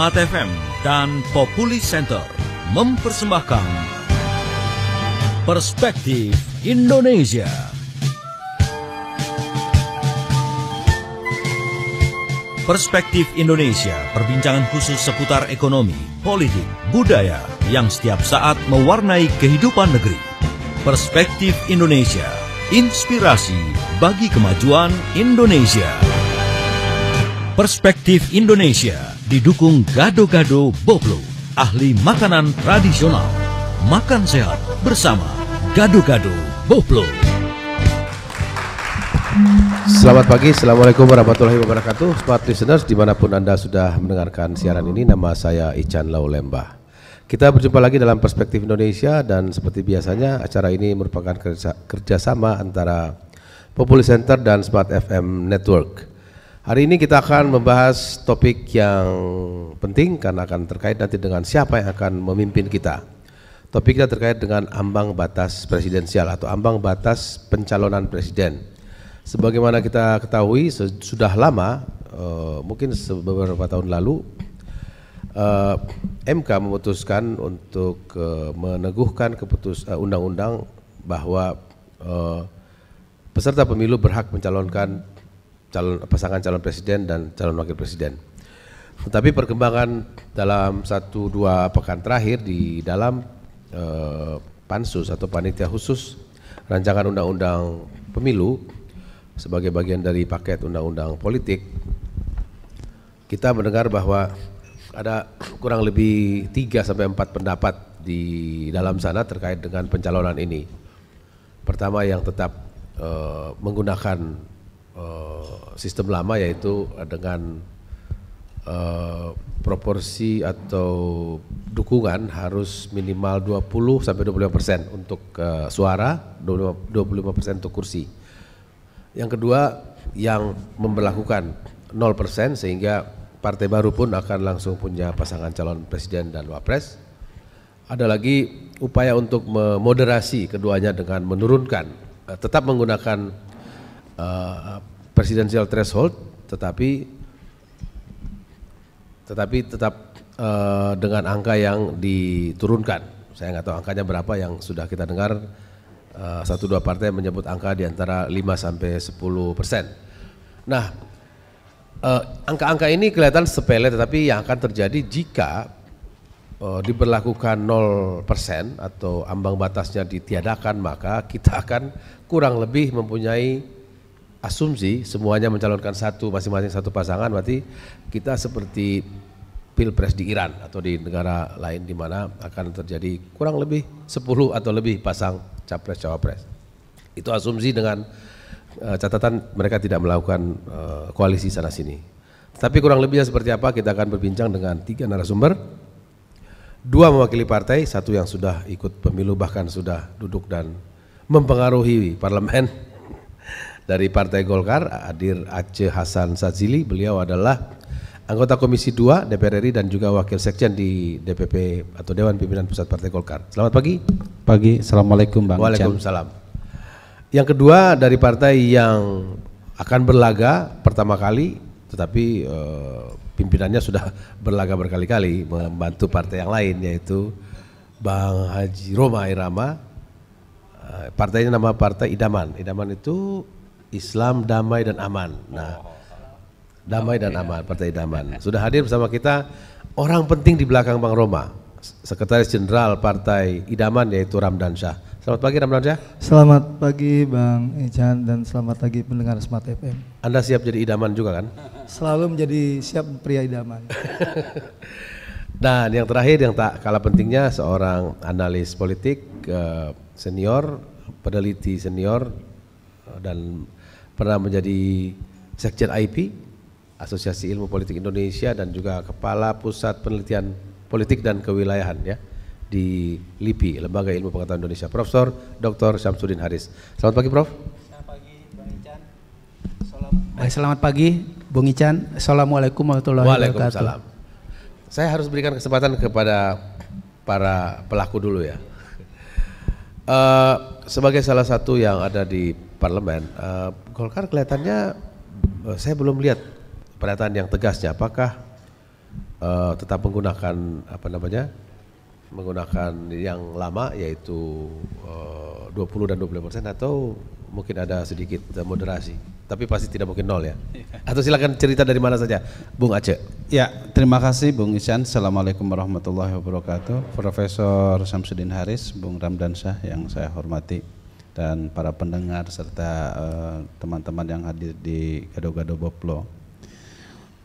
Smart FM dan Populi Center mempersembahkan Perspektif Indonesia. Perspektif Indonesia, perbincangan khusus seputar ekonomi, politik, budaya yang setiap saat mewarnai kehidupan negeri. Perspektif Indonesia, inspirasi bagi kemajuan Indonesia. Perspektif Indonesia didukung gado-gado boblo, ahli makanan tradisional. Makan sehat bersama gado-gado boblo. Selamat pagi, Assalamualaikum warahmatullahi wabarakatuh Smart Listeners, dimanapun Anda sudah mendengarkan siaran ini Nama saya Ican Laulemba kita berjumpa lagi dalam Perspektif Indonesia dan seperti biasanya acara ini merupakan kerjasama antara Populi Center dan Smart FM Network. Hari ini kita akan membahas topik yang penting karena akan terkait nanti dengan siapa yang akan memimpin kita. Topik kita terkait dengan ambang batas presidensial atau ambang batas pencalonan presiden. Sebagaimana kita ketahui sudah lama, eh, mungkin beberapa tahun lalu, eh, MK memutuskan untuk eh, meneguhkan keputusan undang-undang bahwa peserta pemilu berhak mencalonkan calon pasangan calon presiden dan calon wakil presiden. Tetapi perkembangan dalam satu dua pekan terakhir di dalam eh, pansus atau panitia khusus rancangan undang-undang pemilu sebagai bagian dari paket undang-undang politik kita mendengar bahwa ada kurang lebih tiga sampai empat pendapat di dalam sana terkait dengan pencalonan ini. Pertama yang tetap e, menggunakan Eh, sistem lama yaitu dengan uh, proporsi atau dukungan harus minimal 20 sampai 25 persen untuk uh, suara, 25 persen untuk kursi. Yang kedua yang memperlakukan 0 persen sehingga partai baru pun akan langsung punya pasangan calon presiden dan wapres. Ada lagi upaya untuk memoderasi keduanya dengan menurunkan, uh, tetap menggunakan presidensial threshold tetapi tetapi tetap e, dengan angka yang diturunkan. Saya nggak tahu angkanya berapa yang sudah kita dengar eh, satu dua partai menyebut angka di antara 5 sampai 10 persen. Nah, eh, angka-angka e, ini kelihatan sepele tetapi yang akan terjadi jika e, diberlakukan 0% atau ambang batasnya ditiadakan maka kita akan kurang lebih mempunyai asumsi semuanya mencalonkan satu masing-masing satu pasangan berarti kita seperti pilpres di Iran atau di negara lain di mana akan terjadi kurang lebih 10 atau lebih pasang capres cawapres. Itu asumsi dengan uh, catatan mereka tidak melakukan uh, koalisi sana sini. Tapi kurang lebihnya seperti apa kita akan berbincang dengan tiga narasumber. Dua mewakili partai, satu yang sudah ikut pemilu bahkan sudah duduk dan mempengaruhi parlemen dari Partai Golkar hadir Aceh Hasan Sazili beliau adalah anggota Komisi 2 DPR RI dan juga Wakil Sekjen di DPP atau Dewan Pimpinan Pusat Partai Golkar. Selamat pagi. Pagi, Assalamualaikum Bang Waalaikumsalam. Jan. Yang kedua dari partai yang akan berlaga pertama kali tetapi eh, pimpinannya sudah berlaga berkali-kali membantu partai yang lain yaitu Bang Haji Roma Irama. Eh, partainya nama Partai Idaman. Idaman itu Islam damai dan aman. Nah, damai dan aman, Partai Idaman. Sudah hadir bersama kita orang penting di belakang Bang Roma, Sekretaris Jenderal Partai Idaman yaitu Ramdan Syah. Selamat pagi Ramdan Syah. Selamat pagi Bang Ejan dan selamat pagi pendengar Smart FM. Anda siap jadi idaman juga kan? Selalu menjadi siap pria idaman. Dan yang terakhir yang tak kalah pentingnya seorang analis politik eh, senior, peneliti senior eh, dan pernah menjadi Sekjen IP Asosiasi Ilmu Politik Indonesia dan juga Kepala Pusat Penelitian Politik dan Kewilayahan ya di LIPI Lembaga Ilmu Pengetahuan Indonesia Profesor Dr. Syamsuddin Haris. Selamat pagi Prof. Selamat pagi Bang Ican. Baik, eh, selamat pagi Bung Ican. Assalamualaikum warahmatullahi wabarakatuh. Waalaikumsalam. Saya harus berikan kesempatan kepada para pelaku dulu ya. Uh, sebagai salah satu yang ada di parlemen, uh, Golkar kelihatannya eh, saya belum lihat pernyataan yang tegasnya apakah uh, tetap menggunakan apa namanya menggunakan yang lama yaitu eh, uh, 20 dan 25 persen atau mungkin ada sedikit moderasi tapi pasti tidak mungkin nol ya iya. atau silakan cerita dari mana saja Bung Aceh ya terima kasih Bung Isyan Assalamualaikum warahmatullahi wabarakatuh Profesor Samsudin Haris Bung Ramdansyah yang saya hormati dan para pendengar serta eh, teman-teman uh, yang hadir di Gado-Gado Boplo.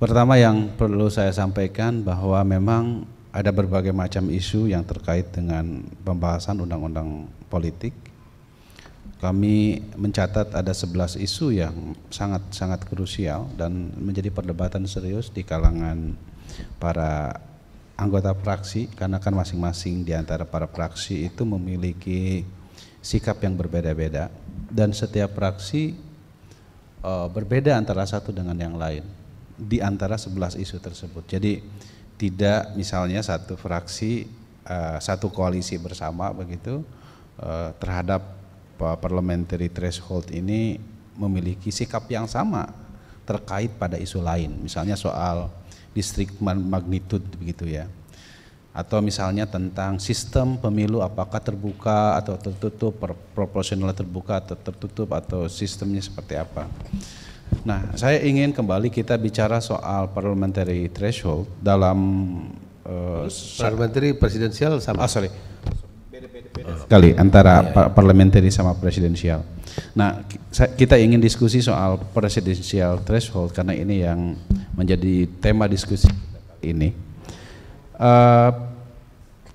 Pertama yang perlu saya sampaikan bahwa memang ada berbagai macam isu yang terkait dengan pembahasan undang-undang politik. Kami mencatat ada 11 isu yang sangat-sangat krusial dan menjadi perdebatan serius di kalangan para anggota fraksi karena kan masing-masing di antara para fraksi itu memiliki sikap yang berbeda-beda dan setiap praksi uh, eh, berbeda antara satu dengan yang lain di antara 11 isu tersebut. Jadi tidak misalnya satu fraksi uh, satu koalisi bersama begitu uh, terhadap parliamentary threshold ini memiliki sikap yang sama terkait pada isu lain misalnya soal distrik magnitude begitu ya atau misalnya tentang sistem pemilu apakah terbuka atau tertutup, proporsional terbuka atau tertutup atau sistemnya seperti apa. Nah, saya ingin kembali kita bicara soal parliamentary threshold dalam uh, parliamentary presidensial sama. Ah, sorry. Kali antara ah, iya, iya. parliamentary sama presidensial. Nah, kita ingin diskusi soal presidensial threshold karena ini yang menjadi tema diskusi ini Uh,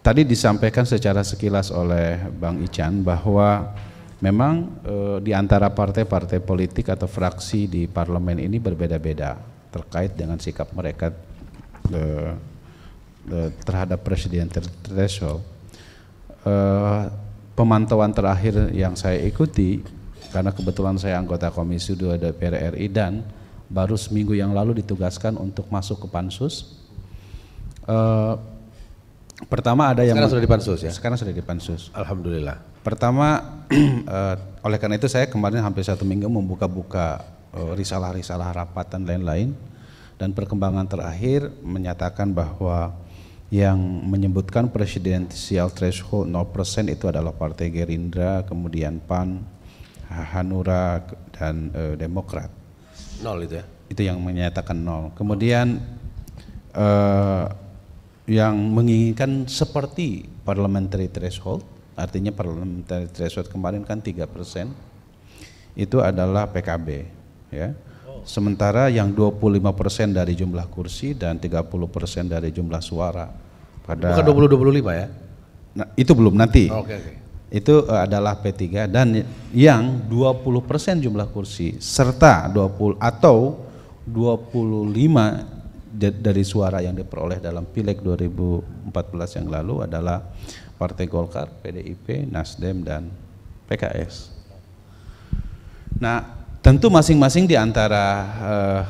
tadi disampaikan secara sekilas oleh Bang Ican bahwa memang uh, di antara partai-partai politik atau fraksi di parlemen ini berbeda-beda terkait dengan sikap mereka uh, uh, terhadap presiden threshold. Uh, pemantauan terakhir yang saya ikuti karena kebetulan saya anggota Komisi 2 DPR RI dan baru seminggu yang lalu ditugaskan untuk masuk ke pansus Eh, pertama ada yang sekarang sudah di pansus ya. Sekarang sudah di pansus. Alhamdulillah. Pertama uh, oleh karena itu saya kemarin hampir satu minggu membuka-buka uh, risalah-risalah rapat dan lain-lain dan perkembangan terakhir menyatakan bahwa yang menyebutkan presidensial threshold 0% itu adalah Partai Gerindra, kemudian PAN, Hanura dan e, Demokrat. Nol itu ya. Itu yang menyatakan nol. Kemudian e, yang menginginkan seperti parliamentary threshold, artinya parliamentary threshold kemarin kan tiga persen, itu adalah PKB. Ya. Sementara yang 25 persen dari jumlah kursi dan 30 persen dari jumlah suara. Pada Bukan 20-25 ya? Nah, itu belum nanti. Oh, okay, okay itu eh, adalah P3 dan yang 20% jumlah kursi serta 20 atau 25 dari suara yang diperoleh dalam pileg 2014 yang lalu adalah Partai Golkar, PDIP, Nasdem dan PKS. Nah, tentu masing-masing di antara teman eh,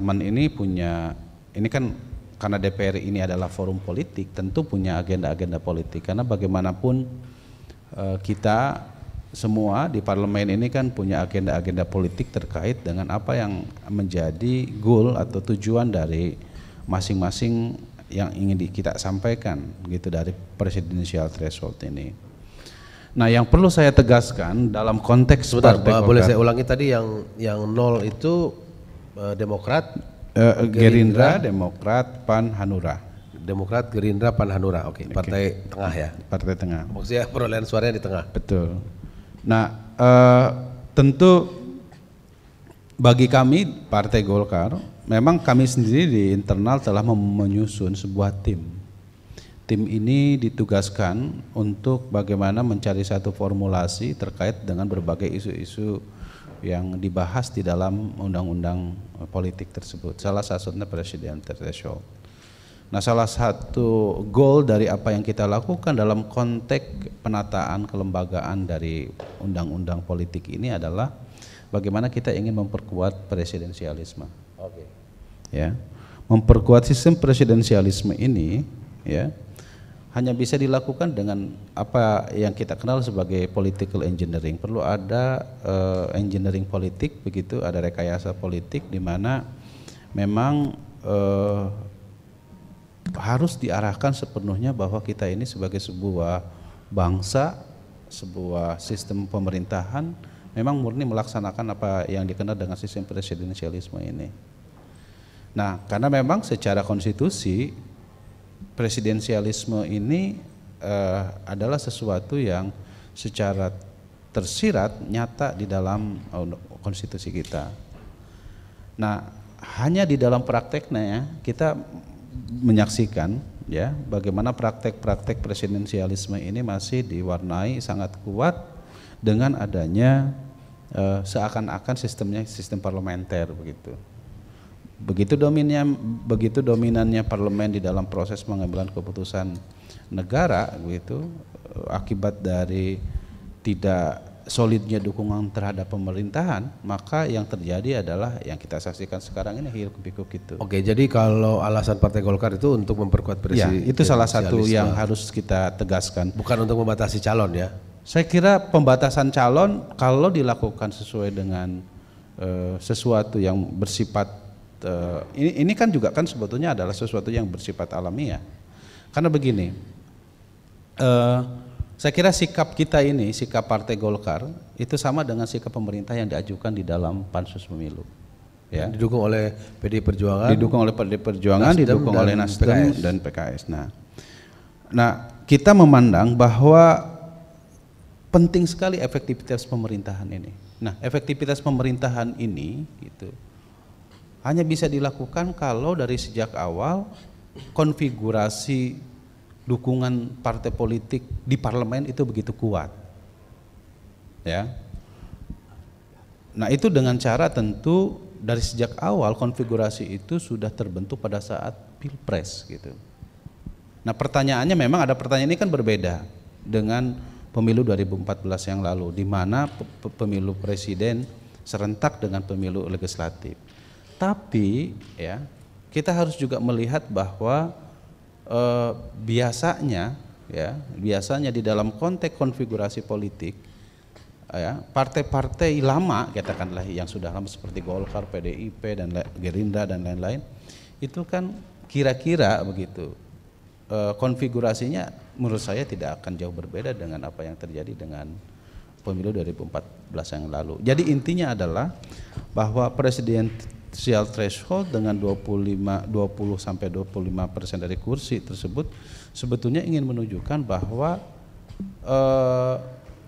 teman-teman ini punya ini kan karena DPR ini adalah forum politik, tentu punya agenda-agenda politik karena bagaimanapun uh, kita semua di parlemen ini kan punya agenda-agenda politik terkait dengan apa yang menjadi goal atau tujuan dari masing-masing yang ingin kita sampaikan gitu dari presidensial threshold ini. Nah, yang perlu saya tegaskan dalam konteks Sebentar, Partai boleh saya ulangi tadi yang yang nol itu uh, Demokrat, uh, Gerindra, Gerindra, Demokrat, PAN, Hanura. Demokrat, Gerindra, Pan, Hanura. Oke, okay. partai tengah ya. Partai tengah. Maksudnya perolehan suaranya di tengah. Betul. Nah, eh, tentu bagi kami Partai Golkar, memang kami sendiri di internal telah menyusun sebuah tim. Tim ini ditugaskan untuk bagaimana mencari satu formulasi terkait dengan berbagai isu-isu yang dibahas di dalam undang-undang politik tersebut. Salah satunya presiden threshold. Nah, salah satu goal dari apa yang kita lakukan dalam konteks penataan kelembagaan dari undang-undang politik ini adalah bagaimana kita ingin memperkuat presidensialisme. Oke. Okay. Ya. Memperkuat sistem presidensialisme ini ya hanya bisa dilakukan dengan apa yang kita kenal sebagai political engineering. Perlu ada uh, engineering politik begitu, ada rekayasa politik di mana memang uh, harus diarahkan sepenuhnya bahwa kita ini sebagai sebuah bangsa, sebuah sistem pemerintahan memang murni melaksanakan apa yang dikenal dengan sistem presidensialisme ini. Nah, karena memang secara konstitusi presidensialisme ini eh, adalah sesuatu yang secara tersirat nyata di dalam eh, konstitusi kita. Nah, hanya di dalam prakteknya ya, kita menyaksikan ya bagaimana praktek-praktek presidensialisme ini masih diwarnai sangat kuat dengan adanya uh, seakan-akan sistemnya sistem parlementer begitu. Begitu dominnya begitu dominannya parlemen di dalam proses pengambilan keputusan negara begitu eh, akibat dari tidak solidnya dukungan terhadap pemerintahan, maka yang terjadi adalah yang kita saksikan sekarang ini hiruk pikuk itu. Oke, jadi kalau alasan Partai Golkar itu untuk memperkuat presiden. Ya, itu salah satu yang harus kita tegaskan. Bukan untuk membatasi calon ya. Saya kira pembatasan calon kalau dilakukan sesuai dengan uh, sesuatu yang bersifat uh, ini ini kan juga kan sebetulnya adalah sesuatu yang bersifat alami Ya. Karena begini, uh, saya kira sikap kita ini, sikap Partai Golkar itu sama dengan sikap pemerintah yang diajukan di dalam pansus pemilu. Ya. Didukung oleh PD Perjuangan. Didukung oleh PD Perjuangan, Nasdem didukung oleh Nasdem PKS. dan PKS. Nah, nah kita memandang bahwa penting sekali efektivitas pemerintahan ini. Nah, efektivitas pemerintahan ini gitu hanya bisa dilakukan kalau dari sejak awal konfigurasi dukungan partai politik di parlemen itu begitu kuat. Ya. Nah, itu dengan cara tentu dari sejak awal konfigurasi itu sudah terbentuk pada saat Pilpres gitu. Nah, pertanyaannya memang ada pertanyaan ini kan berbeda dengan pemilu 2014 yang lalu di mana pemilu presiden serentak dengan pemilu legislatif. Tapi ya, kita harus juga melihat bahwa eh, biasanya ya biasanya di dalam konteks konfigurasi politik ya partai-partai lama katakanlah yang sudah lama seperti Golkar, PDIP dan Gerindra dan lain-lain itu kan kira-kira begitu e, konfigurasinya menurut saya tidak akan jauh berbeda dengan apa yang terjadi dengan pemilu 2014 yang lalu. Jadi intinya adalah bahwa presiden sial threshold dengan 25 20 sampai 25 persen dari kursi tersebut sebetulnya ingin menunjukkan bahwa eh,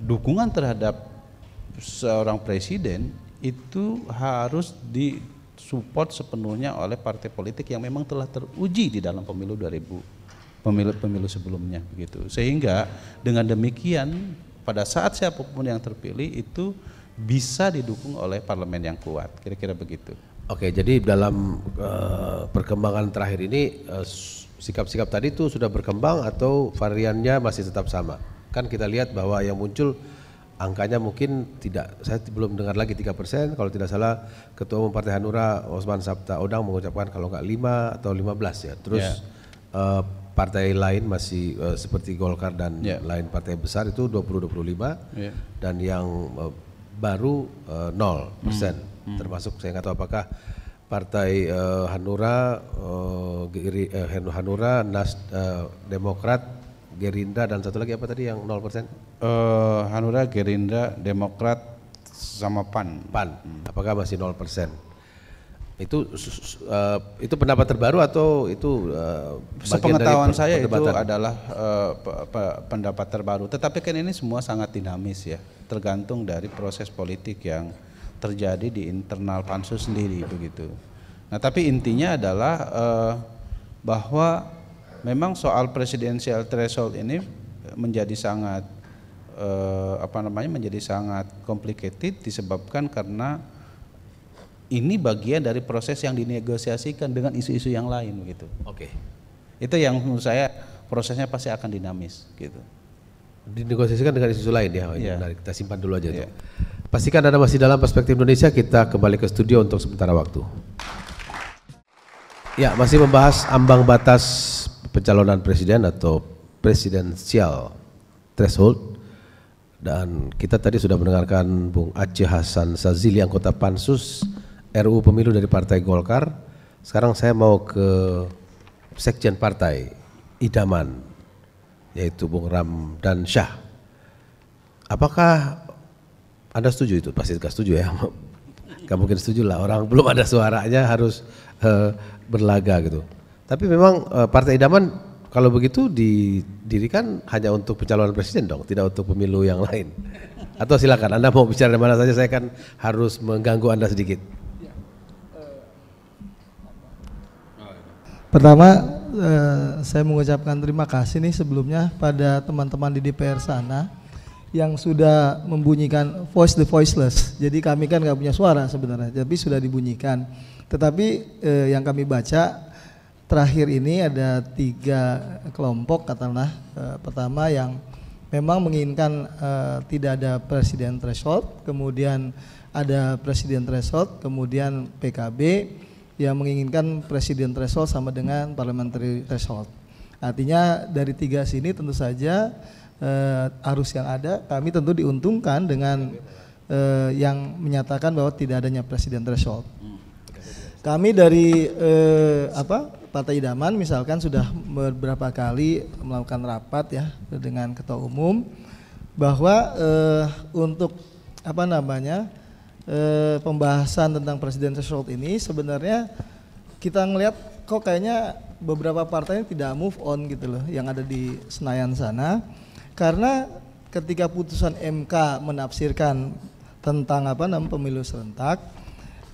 dukungan terhadap seorang presiden itu harus disupport sepenuhnya oleh partai politik yang memang telah teruji di dalam pemilu 2000 pemilu pemilu sebelumnya begitu sehingga dengan demikian pada saat siapapun yang terpilih itu bisa didukung oleh parlemen yang kuat kira-kira begitu. Oke, jadi dalam uh, perkembangan terakhir ini eh, sikap-sikap uh, tadi itu sudah berkembang atau variannya masih tetap sama? Kan kita lihat bahwa yang muncul angkanya mungkin tidak saya belum dengar lagi tiga persen kalau tidak salah ketua umum partai Hanura Osman Sabta Odang mengucapkan kalau nggak lima atau lima belas ya terus yeah. Ya. uh, partai lain masih uh, seperti Golkar dan yeah. lain partai besar itu dua puluh dua puluh lima ya. dan yang uh, baru nol uh, persen hmm hmm. termasuk saya nggak tahu apakah partai uh, Hanura, uh, uh, Hanura, Nas, uh, Demokrat, Gerindra dan satu lagi apa tadi yang 0%? persen? Uh, Hanura, Gerindra, Demokrat sama Pan. Pan. Hmm. Apakah masih 0%? Itu uh, itu pendapat terbaru atau itu uh, sepengetahuan saya itu adalah uh, pendapat terbaru. Tetapi kan ini semua sangat dinamis ya, tergantung dari proses politik yang terjadi di internal pansus sendiri begitu. Nah tapi intinya adalah eh, bahwa memang soal presidensial threshold ini menjadi sangat eh, apa namanya menjadi sangat complicated disebabkan karena ini bagian dari proses yang dinegosiasikan dengan isu-isu yang lain begitu. Oke. Okay. Itu yang menurut saya prosesnya pasti akan dinamis gitu. Dinegosiasikan dengan isu isu lain ya. Iya. yeah. Nah, Kita simpan dulu aja yeah. tuh. Pastikan Anda masih dalam perspektif Indonesia, kita kembali ke studio untuk sementara waktu. Ya, masih membahas ambang batas pencalonan presiden atau presidensial threshold. Dan kita tadi sudah mendengarkan Bung Aceh Hasan Sazili, anggota Pansus RU Pemilu dari Partai Golkar. Sekarang saya mau ke Sekjen Partai Idaman, yaitu Bung Ram dan Syah. Apakah anda setuju itu? Pasti gak setuju ya. Gak mungkin setuju lah, orang belum ada suaranya harus uh, berlaga gitu. Tapi memang uh, Partai Idaman kalau begitu didirikan hanya untuk pencalonan presiden dong, tidak untuk pemilu yang lain. Atau silakan Anda mau bicara di mana saja, saya kan harus mengganggu Anda sedikit. Pertama, eh, saya mengucapkan terima kasih nih sebelumnya pada teman-teman di DPR sana yang sudah membunyikan voice the voiceless. Jadi kami kan nggak punya suara sebenarnya, tapi sudah dibunyikan. Tetapi eh, yang kami baca terakhir ini ada tiga kelompok katakanlah. Eh, pertama yang memang menginginkan eh, tidak ada presiden threshold, kemudian ada presiden threshold, kemudian PKB yang menginginkan presiden threshold sama dengan parliamentary threshold. Artinya dari tiga sini tentu saja uh, arus yang ada, kami tentu diuntungkan dengan uh, yang menyatakan bahwa tidak adanya presiden threshold. Kami dari uh, apa Partai Idaman misalkan sudah beberapa kali melakukan rapat ya dengan ketua umum bahwa uh, untuk apa namanya pembahasan tentang presiden threshold ini sebenarnya kita ngelihat kok kayaknya beberapa partainya tidak move on gitu loh yang ada di Senayan sana karena ketika putusan MK menafsirkan tentang apa namanya pemilu serentak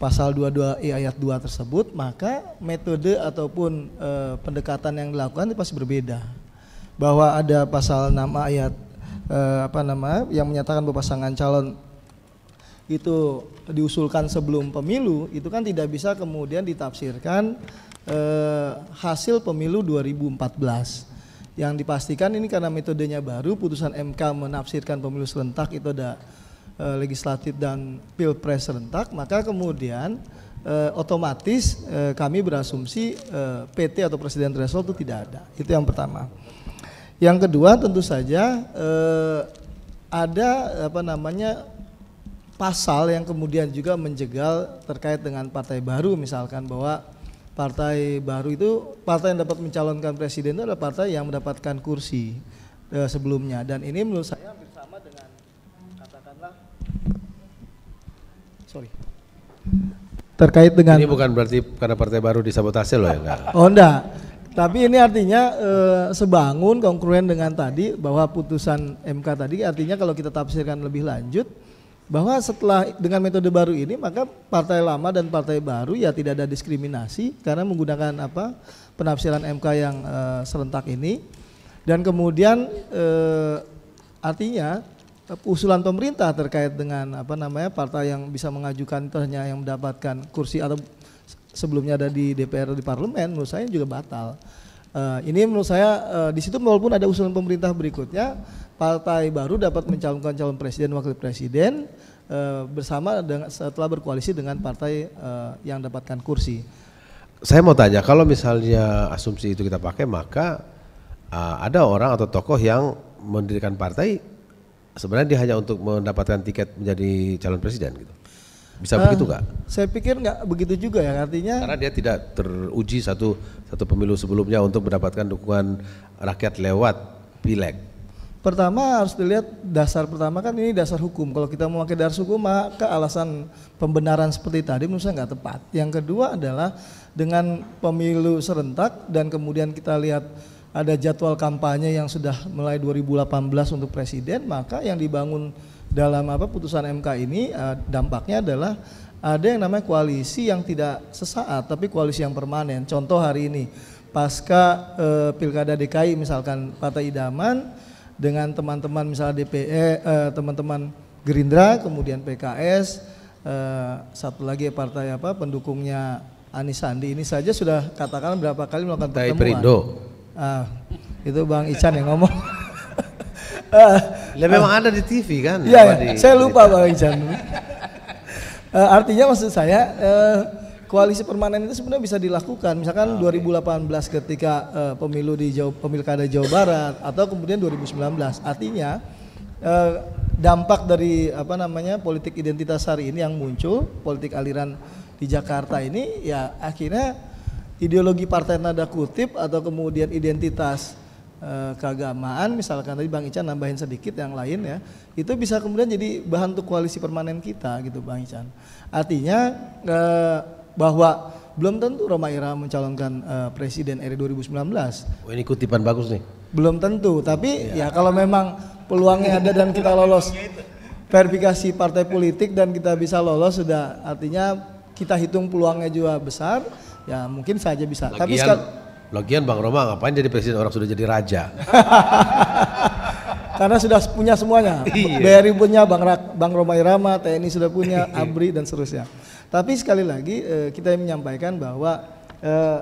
pasal 22 e ayat 2 tersebut, maka metode ataupun e, pendekatan yang dilakukan itu pasti berbeda. Bahwa ada pasal 6 ayat e, apa nama yang menyatakan bahwa pasangan calon itu diusulkan sebelum pemilu, itu kan tidak bisa kemudian ditafsirkan e, hasil pemilu 2014 yang dipastikan ini karena metodenya baru putusan MK menafsirkan pemilu serentak itu ada e, legislatif dan pilpres serentak maka kemudian e, otomatis e, kami berasumsi e, PT atau presiden threshold itu tidak ada itu yang pertama yang kedua tentu saja e, ada apa namanya pasal yang kemudian juga menjegal terkait dengan partai baru misalkan bahwa partai baru itu partai yang dapat mencalonkan presiden itu adalah partai yang mendapatkan kursi uh, sebelumnya dan ini menurut saya hampir sama dengan katakanlah sorry terkait dengan ini bukan berarti karena partai baru disabotase loh ya enggak oh enggak tapi ini artinya e, sebangun kongruen dengan tadi bahwa putusan MK tadi artinya kalau kita tafsirkan lebih lanjut bahwa setelah dengan metode baru ini maka partai lama dan partai baru ya tidak ada diskriminasi karena menggunakan apa penafsiran MK yang e, serentak ini dan kemudian e, artinya eh, usulan pemerintah terkait dengan apa namanya partai yang bisa mengajukan ternya yang mendapatkan kursi atau sebelumnya ada di DPR di parlemen menurut saya juga batal. Uh, ini menurut saya uh, di situ walaupun ada usulan pemerintah berikutnya partai baru dapat mencalonkan calon presiden wakil presiden eh, bersama dengan setelah berkoalisi dengan partai eh, yang dapatkan kursi. Saya mau tanya kalau misalnya asumsi itu kita pakai maka uh, ada orang atau tokoh yang mendirikan partai sebenarnya dia hanya untuk mendapatkan tiket menjadi calon presiden gitu. Bisa uh, begitu nggak? Saya pikir nggak begitu juga ya artinya. Karena dia tidak teruji satu satu pemilu sebelumnya untuk mendapatkan dukungan rakyat lewat pileg Pertama harus dilihat dasar pertama kan ini dasar hukum. Kalau kita memakai dasar hukum maka alasan pembenaran seperti tadi menurut saya nggak tepat. Yang kedua adalah dengan pemilu serentak dan kemudian kita lihat ada jadwal kampanye yang sudah mulai 2018 untuk presiden, maka yang dibangun dalam apa putusan MK ini eh, dampaknya adalah ada yang namanya koalisi yang tidak sesaat tapi koalisi yang permanen. Contoh hari ini pasca eh, pilkada DKI misalkan Partai Idaman dengan teman-teman misalnya DPE, eh, eh, teman-teman Gerindra, kemudian PKS, eh, satu lagi ya partai apa pendukungnya Anies Sandi ini saja sudah katakan berapa kali melakukan Tai pertemuan. Perindo. Ah, itu Bang Ican yang ngomong. uh, ya memang ada di TV kan? Iya, ya, di, saya lupa di, Bang Ican. Eh, artinya maksud saya eh, koalisi permanen itu sebenarnya bisa dilakukan. Misalkan ah, okay. 2018 ketika uh, pemilu di Jawa, pemilkada Jawa Barat atau kemudian 2019. Artinya uh, dampak dari apa namanya politik identitas hari ini yang muncul, politik aliran di Jakarta ini ya akhirnya ideologi partai nada kutip atau kemudian identitas eh, keagamaan misalkan tadi Bang Ican nambahin sedikit yang lain ya itu bisa kemudian jadi bahan untuk koalisi permanen kita gitu Bang Ican artinya bahwa belum tentu Roma Ira mencalonkan uh, presiden RI 2019. Oh, ini kutipan bagus nih. Belum tentu, tapi ya, ya kalau memang peluangnya ada dan kita lolos iya, verifikasi partai politik dan kita bisa lolos sudah artinya kita hitung peluangnya juga besar, ya mungkin saja bisa. Lagian, tapi sekal- Lagian Bang Roma ngapain jadi presiden orang sudah jadi raja? Karena sudah punya semuanya. Iya. BRI punya Bang Rak, Bang Roma Irama, TNI sudah punya, Abri iya. dan seterusnya. Tapi sekali lagi eh, kita menyampaikan bahwa eh,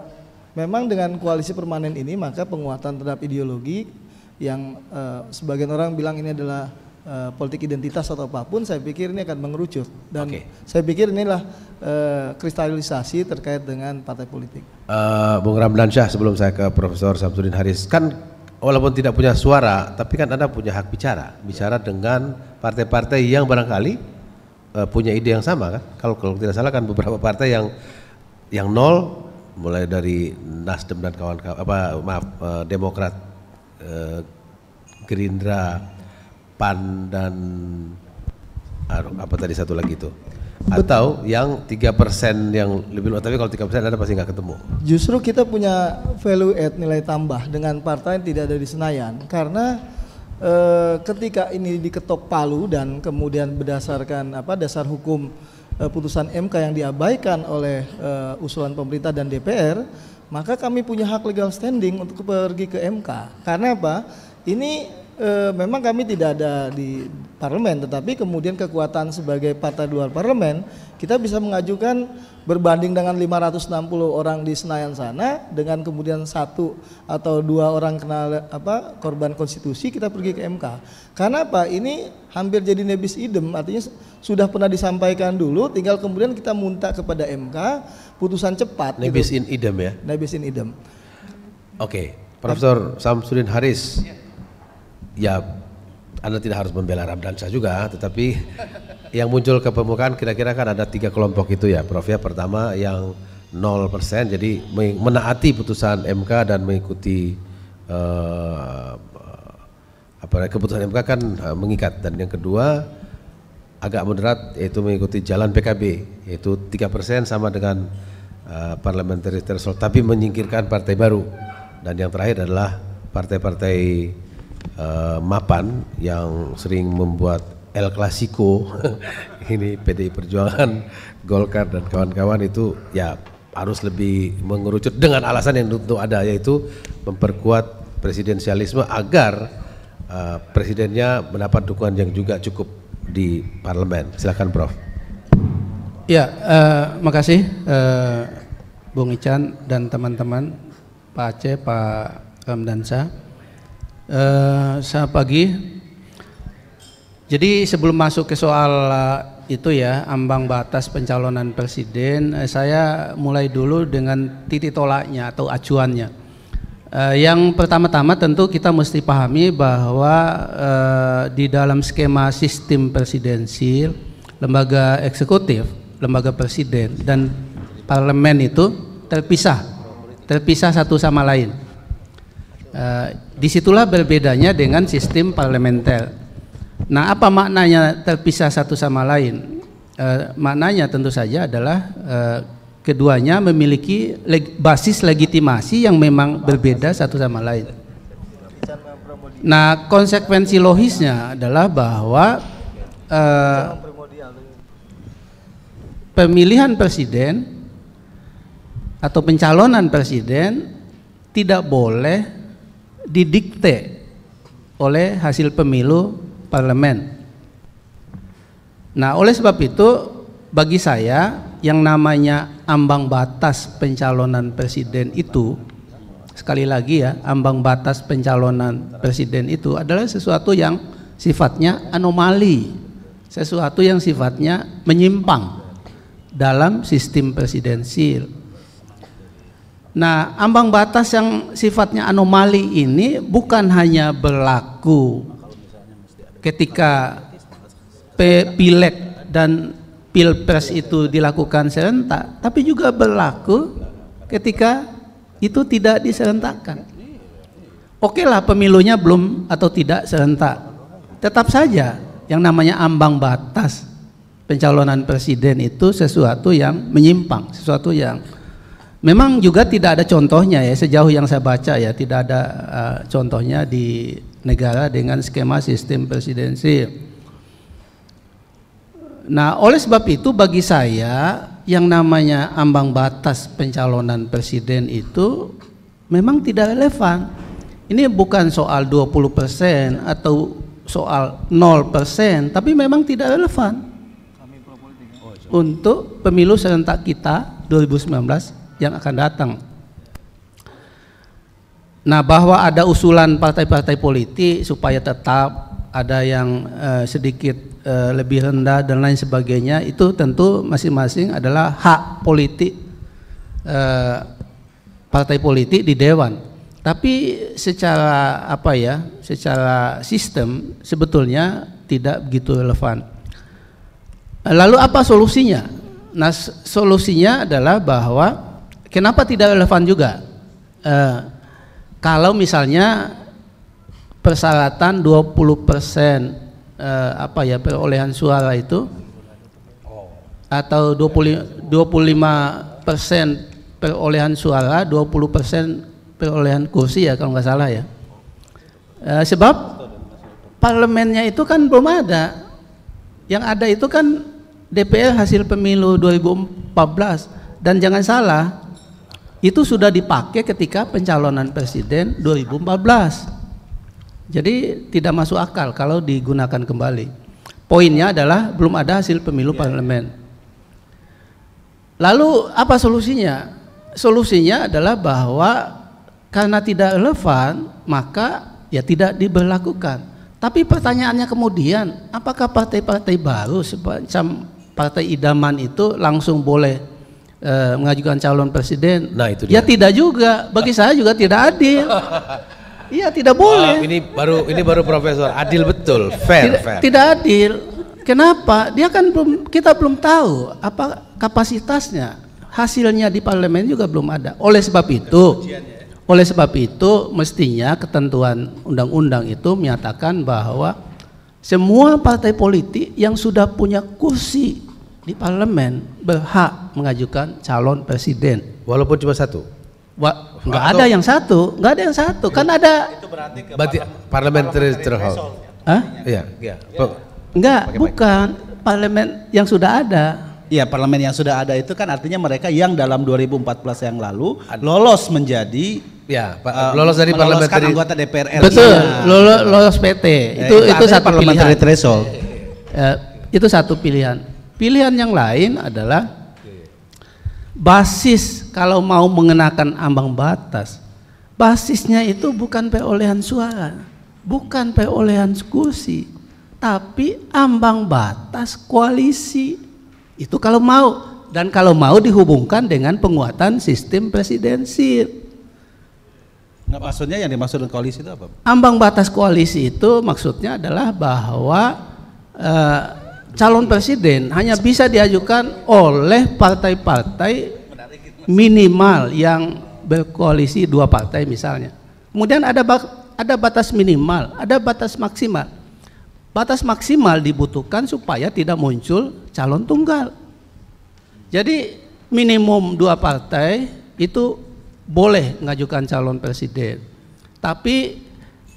memang dengan koalisi permanen ini maka penguatan terhadap ideologi yang eh, sebagian orang bilang ini adalah eh, politik identitas atau apapun, saya pikir ini akan mengerucut dan okay. saya pikir inilah eh, kristalisasi terkait dengan partai politik. Uh, Bung Ramdansyah sebelum saya ke Profesor Samsudin Haris kan walaupun tidak punya suara tapi kan Anda punya hak bicara, bicara dengan partai-partai yang barangkali uh, punya ide yang sama kan? Kalau kalau tidak salah kan beberapa partai yang yang nol mulai dari Nasdem dan kawan-kawan apa maaf uh, Demokrat, uh, Gerindra, PAN dan ah, apa tadi satu lagi itu atau yang tiga persen yang lebih luas tapi kalau tiga persen ada pasti nggak ketemu justru kita punya value add nilai tambah dengan partai yang tidak ada di Senayan karena Eh, ketika ini diketok palu dan kemudian berdasarkan apa dasar hukum eh, putusan MK yang diabaikan oleh e, usulan pemerintah dan DPR, maka kami punya hak legal standing untuk pergi ke MK. Karena apa? Ini e, memang kami tidak ada di parlemen, tetapi kemudian kekuatan sebagai partai luar parlemen kita bisa mengajukan berbanding dengan 560 orang di Senayan sana dengan kemudian satu atau dua orang kenal apa korban konstitusi kita pergi ke MK. Karena apa? Ini hampir jadi nebis idem, artinya sudah pernah disampaikan dulu, tinggal kemudian kita minta kepada MK putusan cepat. Nebis gitu. in idem ya. Nebis in idem. Oke, okay. Profesor Samsudin Haris. Yeah ya Anda tidak harus membela Ramdan Syah juga, tetapi yang muncul ke permukaan kira-kira kan ada tiga kelompok itu ya Prof ya. Pertama yang 0% jadi menaati putusan MK dan mengikuti eh, apa keputusan MK kan eh, mengikat dan yang kedua agak moderat yaitu mengikuti jalan PKB yaitu 3% sama dengan eh, parliamentary threshold tapi menyingkirkan partai baru dan yang terakhir adalah partai-partai uh, mapan yang sering membuat El Clasico ini PDI Perjuangan, Golkar dan kawan-kawan itu ya harus lebih mengerucut dengan alasan yang tentu ada yaitu memperkuat presidensialisme agar uh, presidennya mendapat dukungan yang juga cukup di parlemen. Silakan Prof. Ya, uh, makasih uh, Bung Ican dan teman-teman Pak Aceh, Pak Kamdansa. Um, Uh, selamat pagi. Jadi sebelum masuk ke soal eh, itu ya ambang batas pencalonan presiden, eh, saya mulai dulu dengan titik tolaknya atau acuannya. yang pertama-tama tentu kita mesti pahami bahwa di dalam skema sistem presidensil, lembaga eksekutif, lembaga presiden dan parlemen itu terpisah, terpisah satu sama lain. Disitulah berbedanya dengan sistem parlementer. Nah, apa maknanya terpisah satu sama lain? E, maknanya tentu saja adalah e, keduanya memiliki leg, basis legitimasi yang memang berbeda satu sama lain. Nah, konsekuensi logisnya adalah bahwa e, pemilihan presiden atau pencalonan presiden tidak boleh didikte oleh hasil pemilu parlemen. Nah, oleh sebab itu bagi saya yang namanya ambang batas pencalonan presiden itu sekali lagi ya, ambang batas pencalonan presiden itu adalah sesuatu yang sifatnya anomali, sesuatu yang sifatnya menyimpang dalam sistem presidensil Nah, ambang batas yang sifatnya anomali ini bukan hanya berlaku ketika pileg dan pilpres itu dilakukan serentak, tapi juga berlaku ketika itu tidak diserentakkan. Oke lah pemilunya belum atau tidak serentak. Tetap saja yang namanya ambang batas pencalonan presiden itu sesuatu yang menyimpang, sesuatu yang Memang juga tidak ada contohnya ya sejauh yang saya baca ya tidak ada uh, contohnya di negara dengan skema sistem presidensi. Nah, oleh sebab itu bagi saya yang namanya ambang batas pencalonan presiden itu memang tidak relevan. Ini bukan soal 20% atau soal 0%, tapi memang tidak relevan. Untuk pemilu serentak kita 2019 yang akan datang. Nah, bahwa ada usulan partai-partai politik supaya tetap ada yang eh, sedikit eh, lebih rendah dan lain sebagainya itu tentu masing-masing adalah hak politik eh, partai politik di dewan. Tapi secara apa ya, secara sistem sebetulnya tidak begitu relevan. Lalu apa solusinya? Nah, solusinya adalah bahwa Kenapa tidak relevan juga? Uh, kalau misalnya persyaratan 20% persen uh, apa ya perolehan suara itu atau 20, 25 persen perolehan suara, 20 persen perolehan kursi ya kalau nggak salah ya. Uh, sebab parlemennya itu kan belum ada. Yang ada itu kan DPR hasil pemilu 2014 dan jangan salah itu sudah dipakai ketika pencalonan presiden 2014. Jadi tidak masuk akal kalau digunakan kembali. Poinnya adalah belum ada hasil pemilu iya. parlemen. Lalu apa solusinya? Solusinya adalah bahwa karena tidak relevan maka ya tidak diberlakukan. Tapi pertanyaannya kemudian, apakah partai-partai baru semacam partai idaman itu langsung boleh e, mengajukan calon presiden. Nah itu ya dia. Ya tidak juga, bagi saya juga tidak adil. Iya tidak boleh. Ah, ini baru ini baru profesor adil betul, fair tidak, fair. Tidak adil. Kenapa? Dia kan belum kita belum tahu apa kapasitasnya, hasilnya di parlemen juga belum ada. Oleh sebab itu, oleh sebab itu mestinya ketentuan undang-undang itu menyatakan bahwa semua partai politik yang sudah punya kursi di parlemen berhak mengajukan calon presiden. Walaupun cuma satu. Wah, nggak ada yang satu, enggak ada yang satu, kan ada. Itu berarti ke berarti parliamentary threshold. Ya? Hah? Iya, iya. Enggak, iya. bukan parlemen yang sudah ada. Iya, parlemen yang sudah ada itu kan artinya mereka yang dalam 2014 yang lalu lolos menjadi ya uh, lolos dari parlemen anggota DPR RI. Betul, lolos, PT. Eh, itu eh, itu, satu pilihan. itu satu pilihan. Pilihan yang lain adalah basis kalau mau mengenakan ambang batas. Basisnya itu bukan perolehan suara, bukan perolehan kursi, tapi ambang batas koalisi. Itu kalau mau dan kalau mau dihubungkan dengan penguatan sistem presidensil. Nggak maksudnya yang dimaksud dengan koalisi itu apa? Ambang batas koalisi itu maksudnya adalah bahwa eh, calon presiden hanya bisa diajukan oleh partai-partai minimal yang berkoalisi dua partai misalnya. Kemudian ada ada batas minimal, ada batas maksimal. Batas maksimal dibutuhkan supaya tidak muncul calon tunggal. Jadi minimum dua partai itu boleh mengajukan calon presiden. Tapi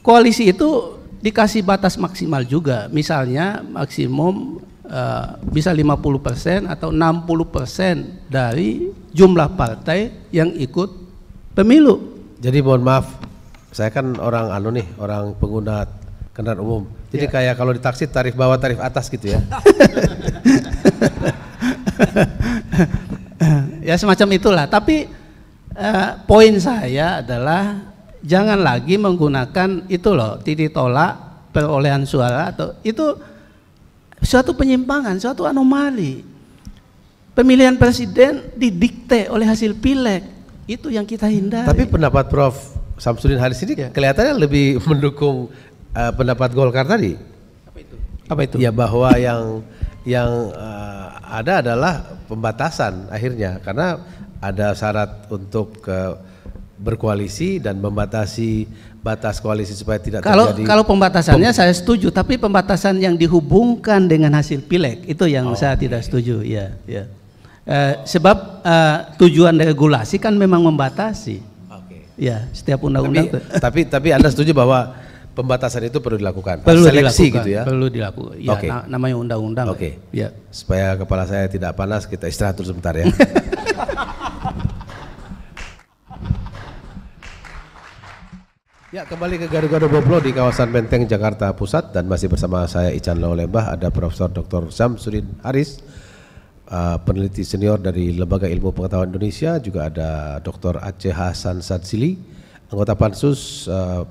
koalisi itu dikasih batas maksimal juga. Misalnya maksimum uh, bisa 50% atau 60% dari jumlah partai yang ikut pemilu. Jadi mohon maaf, saya kan orang anu nih, orang pengguna kendaraan umum. Jadi ya. kayak kalau di tarif bawah, tarif atas gitu ya. ya semacam itulah, tapi uh, poin saya adalah jangan lagi menggunakan itu loh titik tolak perolehan suara atau itu suatu penyimpangan, suatu anomali. Pemilihan presiden didikte oleh hasil pileg. Itu yang kita hindari. Tapi pendapat Prof Samsudin Haris ini ya. kelihatannya lebih mendukung uh, pendapat Golkar tadi. Apa itu? Apa itu? Ya bahwa yang yang uh, ada adalah pembatasan akhirnya karena ada syarat untuk uh, berkoalisi dan membatasi batas koalisi supaya tidak kalau, terjadi. Kalau pembatasannya pem saya setuju, tapi pembatasan yang dihubungkan dengan hasil pileg itu yang oh, saya okay. tidak setuju. Ya, ya. Eh, sebab eh, tujuan regulasi kan memang membatasi. Okay. Ya, setiap undang-undang. Tapi, tapi, tapi Anda setuju bahwa pembatasan itu perlu dilakukan. Perlu Seleksi dilakukan, gitu ya. Perlu dilakukan. Ya, okay. na namanya undang-undang. Oke. okay. Ya. Supaya kepala saya tidak panas, kita istirahat dulu sebentar ya. Ya, kembali ke Garuda Boplo di kawasan Menteng, Jakarta Pusat dan masih bersama saya Ican Laulembah, ada Profesor Dr. Samsudin Haris, uh, peneliti senior dari Lembaga Ilmu Pengetahuan Indonesia, juga ada Dr. Aceh Hasan Satsili anggota pansus uh,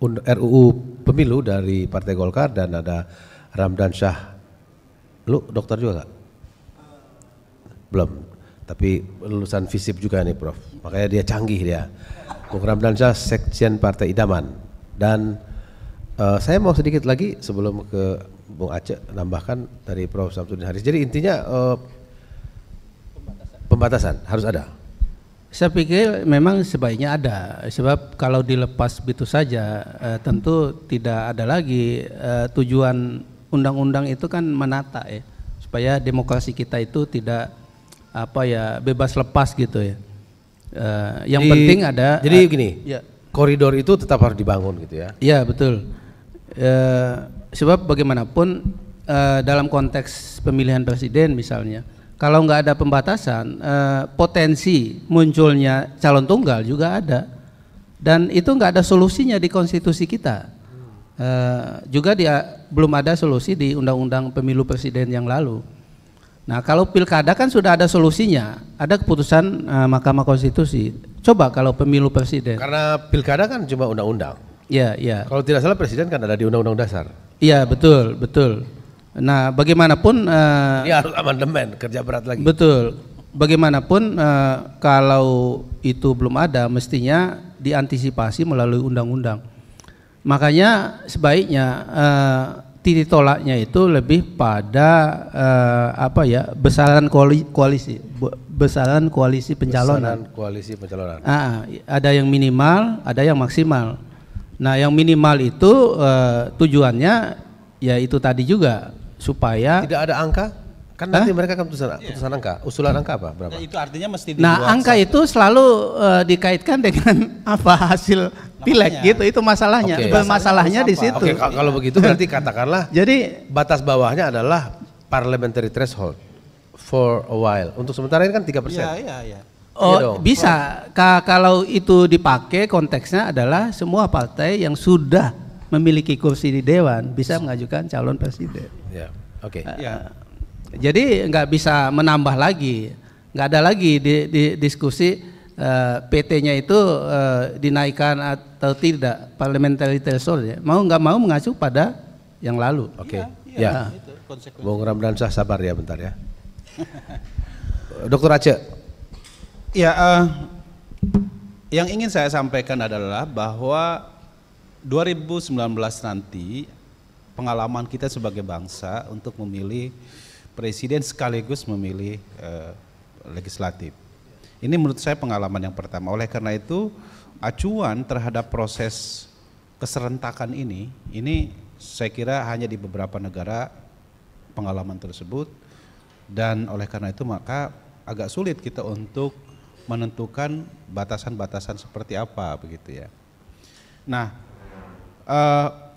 eh, RUU Pemilu dari Partai Golkar dan ada Ramdan Syah. Lu dokter juga gak? Belum, tapi lulusan FISIP juga nih Prof, makanya dia canggih dia. Bung Ramdansyah Sekjen Partai Idaman dan uh, saya mau sedikit lagi sebelum ke Bung Aceh nambahkan dari Prof Samsudin Haris. Jadi intinya uh, eh, pembatasan. pembatasan harus ada. Saya pikir memang sebaiknya ada sebab kalau dilepas begitu saja uh, tentu tidak ada lagi uh, tujuan undang-undang itu kan menata ya supaya demokrasi kita itu tidak apa ya bebas lepas gitu ya. Uh, yang jadi, penting ada. Jadi uh, gini, ya. koridor itu tetap harus dibangun gitu ya? Iya betul. Uh, sebab bagaimanapun uh, dalam konteks pemilihan presiden misalnya, kalau nggak ada pembatasan, uh, potensi munculnya calon tunggal juga ada, dan itu nggak ada solusinya di konstitusi kita. Uh, juga dia belum ada solusi di undang-undang pemilu presiden yang lalu. Nah, kalau pilkada kan sudah ada solusinya, ada keputusan uh, Mahkamah Konstitusi. Coba kalau pemilu presiden. Karena pilkada kan cuma undang-undang. Iya, iya. Kalau tidak salah presiden kan ada di undang-undang dasar. Iya, betul, betul. Nah, bagaimanapun uh, ini harus amandemen, kerja berat lagi. Betul. Bagaimanapun uh, kalau itu belum ada, mestinya diantisipasi melalui undang-undang. Makanya sebaiknya uh, titik tolaknya itu lebih pada uh, apa ya besaran koalisi besaran koalisi pencalonan besaran koalisi pencalonan ah, ada yang minimal ada yang maksimal nah yang minimal itu uh, tujuannya ya itu tadi juga supaya tidak ada angka Kan Hah? nanti mereka akan putusan, iya. putusan angka. Usulan angka apa? Berapa? Nah, itu artinya mesti Nah, angka itu selalu uh, dikaitkan dengan apa hasil Namanya. pileg gitu. Itu masalahnya. Okay. Masalahnya, masalahnya di situ. okay, kalau begitu berarti katakanlah Jadi batas bawahnya adalah parliamentary threshold for a while. Untuk sementara ini kan tiga persen. Iya, iya, iya. Oh, iya bisa. Ka kalau itu dipakai konteksnya adalah semua partai yang sudah memiliki kursi di dewan bisa mengajukan calon presiden. Ya. Yeah. Oke. Okay. Iya. Uh, eh, yeah jadi nggak bisa menambah lagi, nggak ada lagi di, di diskusi uh, eh, PT-nya itu uh, dinaikkan atau tidak parliamentary threshold ya. Mau nggak mau mengacu pada yang lalu. Oke. Okay. Iya, iya, ya, ya. ya. Bung Ramdan Shah sabar ya bentar ya. Dokter Aceh. Ya, uh, yang ingin saya sampaikan adalah bahwa 2019 nanti pengalaman kita sebagai bangsa untuk memilih presiden sekaligus memilih e, legislatif. Ini menurut saya pengalaman yang pertama. Oleh karena itu acuan terhadap proses keserentakan ini, ini saya kira hanya di beberapa negara pengalaman tersebut dan oleh karena itu maka agak sulit kita untuk menentukan batasan-batasan seperti apa begitu ya. Nah, uh,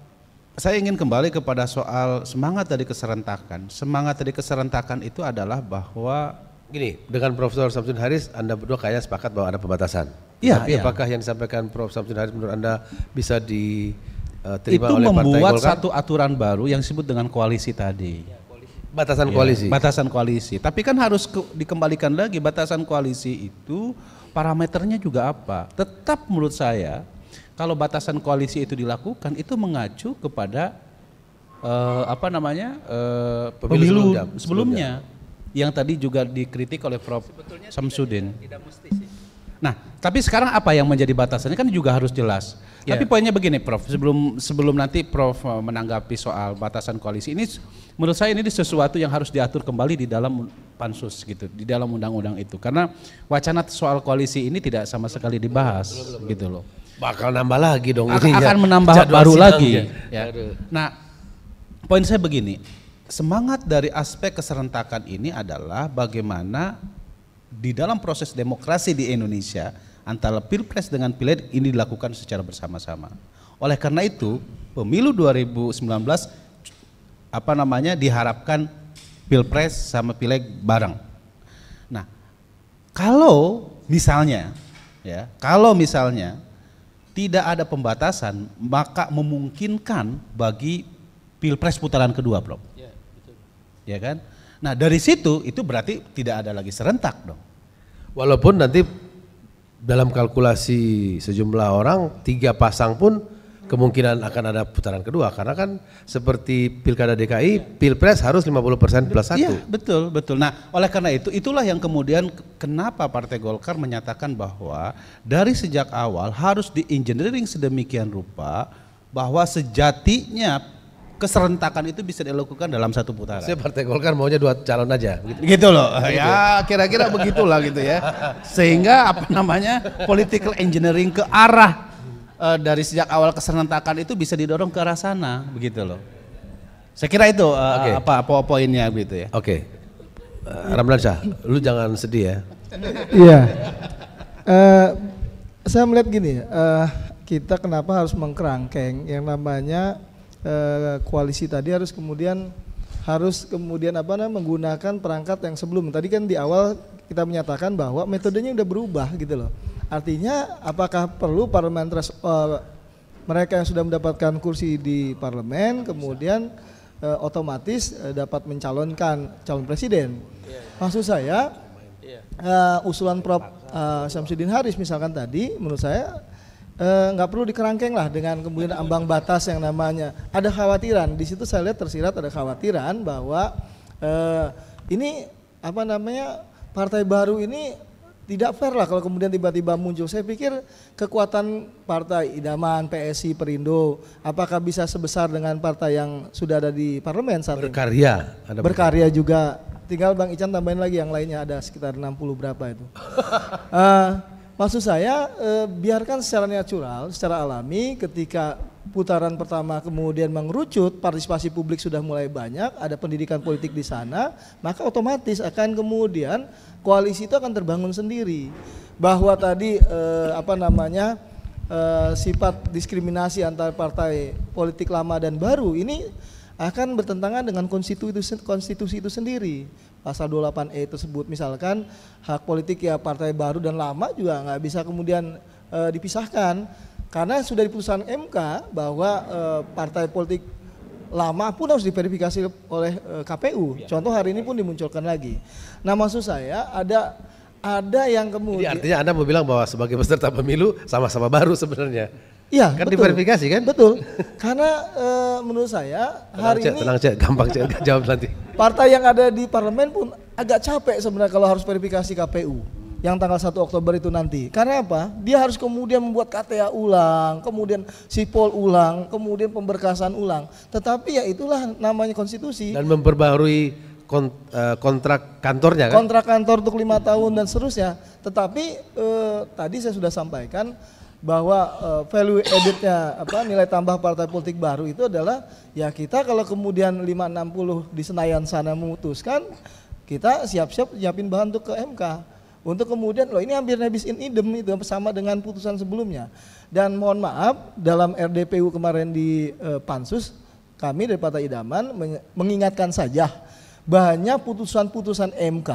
saya ingin kembali kepada soal semangat dari keserentakan. Semangat dari keserentakan itu adalah bahwa gini, dengan Profesor Samsudin Haris Anda berdua kayaknya sepakat bahwa ada pembatasan. Iya, Tapi iya. apakah yang disampaikan Prof Samsudin Haris menurut Anda bisa diterima eh, itu oleh membuat Partai Golkar? satu aturan baru yang disebut dengan koalisi tadi. Iya, batasan ya, koalisi. Batasan koalisi. Tapi kan harus ke, dikembalikan lagi batasan koalisi itu parameternya juga apa? Tetap menurut saya kalau batasan koalisi itu dilakukan, itu mengacu kepada uh, apa namanya uh, pemilu, pemilu sebelum jam, sebelumnya yang tadi juga dikritik oleh Prof. Sebetulnya Samsudin. Tidak, tidak mesti sih. Nah, tapi sekarang apa yang menjadi batasannya kan juga harus jelas. Yeah. Tapi poinnya begini, Prof. Sebelum sebelum nanti Prof eh, menanggapi soal batasan koalisi ini, menurut saya ini sesuatu yang harus diatur kembali di dalam pansus gitu, di dalam undang-undang itu. Karena wacana soal koalisi ini tidak sama sekali dibahas belum, belum, belum, gitu loh bakal nambah lagi dong ini ininya. akan menambah Jadwal baru lagi ya. ya. nah poin saya begini semangat dari aspek keserentakan ini adalah bagaimana di dalam proses demokrasi di Indonesia antara pilpres dengan pileg ini dilakukan secara bersama-sama oleh karena itu pemilu 2019 apa namanya diharapkan pilpres sama pileg bareng nah kalau misalnya ya kalau misalnya tidak ada pembatasan, maka memungkinkan bagi pilpres putaran kedua, Prof. Ya, betul. ya kan? Nah dari situ itu berarti tidak ada lagi serentak dong. Walaupun nanti dalam kalkulasi sejumlah orang tiga pasang pun kemungkinan akan ada putaran kedua karena kan seperti pilkada DKI pilpres harus 50% plus iya, satu. Iya betul betul. Nah oleh karena itu itulah yang kemudian kenapa Partai Golkar menyatakan bahwa dari sejak awal harus di engineering sedemikian rupa bahwa sejatinya keserentakan itu bisa dilakukan dalam satu putaran. Saya Partai Golkar maunya dua calon aja. Gitu, gitu loh. Gitu. Ya kira-kira begitulah gitu ya. Sehingga apa namanya political engineering ke arah e, dari sejak awal keserentakan itu bisa didorong ke arah sana begitu loh. Saya kira itu e, eh, okay. apa, apa poinnya gitu ya. Oke. Okay. Eh, Ramlan Shah, lu jangan sedih ya. Iya. yeah. uh, saya melihat gini, uh, kita kenapa harus mengkerangkeng yang namanya uh, koalisi tadi harus kemudian harus kemudian apa namanya menggunakan perangkat yang sebelum. Tadi kan di awal kita menyatakan bahwa metodenya udah berubah gitu loh Artinya apakah perlu parlemen uh, eh, mereka yang sudah mendapatkan kursi di parlemen kemudian uh, otomatis uh, dapat mencalonkan calon presiden. Iya, iya. Maksud saya uh, usulan Prof uh, Syamsuddin Haris misalkan tadi menurut saya nggak uh, perlu dikerangkeng lah dengan kemudian ambang batas yang namanya ada khawatiran di situ saya lihat tersirat ada khawatiran bahwa uh, ini apa namanya partai baru ini tidak fair lah kalau kemudian tiba-tiba muncul. Saya pikir kekuatan partai idaman PSI Perindo apakah bisa sebesar dengan partai yang sudah ada di parlemen saat berkarya, ini? Ada berkarya juga. Tinggal Bang Ican tambahin lagi yang lainnya ada sekitar 60 berapa itu. uh, maksud saya uh, biarkan secara natural, secara alami ketika putaran pertama kemudian mengerucut, partisipasi publik sudah mulai banyak, ada pendidikan politik di sana, maka otomatis akan kemudian koalisi itu akan terbangun sendiri. Bahwa tadi eh, apa namanya eh, sifat diskriminasi antar partai politik lama dan baru ini akan bertentangan dengan konstitusi, konstitusi itu sendiri. Pasal 28E tersebut misalkan hak politik ya partai baru dan lama juga nggak bisa kemudian eh, dipisahkan karena sudah diputusan MK bahwa eh, partai politik lama pun harus diverifikasi oleh eh, KPU. Iya. Contoh hari ini pun dimunculkan lagi. Nah maksud saya ada ada yang kemudian. Jadi artinya Anda mau bilang bahwa sebagai peserta pemilu sama-sama baru sebenarnya. Iya, kan betul. diverifikasi kan? Betul. Karena e, menurut saya tenang hari cek, ini tenang cek, gampang cek jawab nanti. Partai yang ada di parlemen pun agak capek sebenarnya kalau harus verifikasi KPU yang tanggal 1 Oktober itu nanti. Karena apa? Dia harus kemudian membuat KTA ulang, kemudian sipol ulang, kemudian pemberkasan ulang. Tetapi ya itulah namanya konstitusi. Dan memperbarui eh, kontrak kantornya kan? Kontrak kantor untuk lima tahun dan seterusnya. Tetapi eh, tadi saya sudah sampaikan bahwa eh, value editnya apa nilai tambah partai politik baru itu adalah ya kita kalau kemudian 560 di Senayan sana memutuskan kita siap-siap nyiapin bahan untuk ke MK. Untuk kemudian loh ini hampir habis in idem itu sama dengan putusan sebelumnya. Dan mohon maaf dalam RDPU kemarin di e, pansus kami dari Partai Idaman mengingatkan saja banyak putusan-putusan MK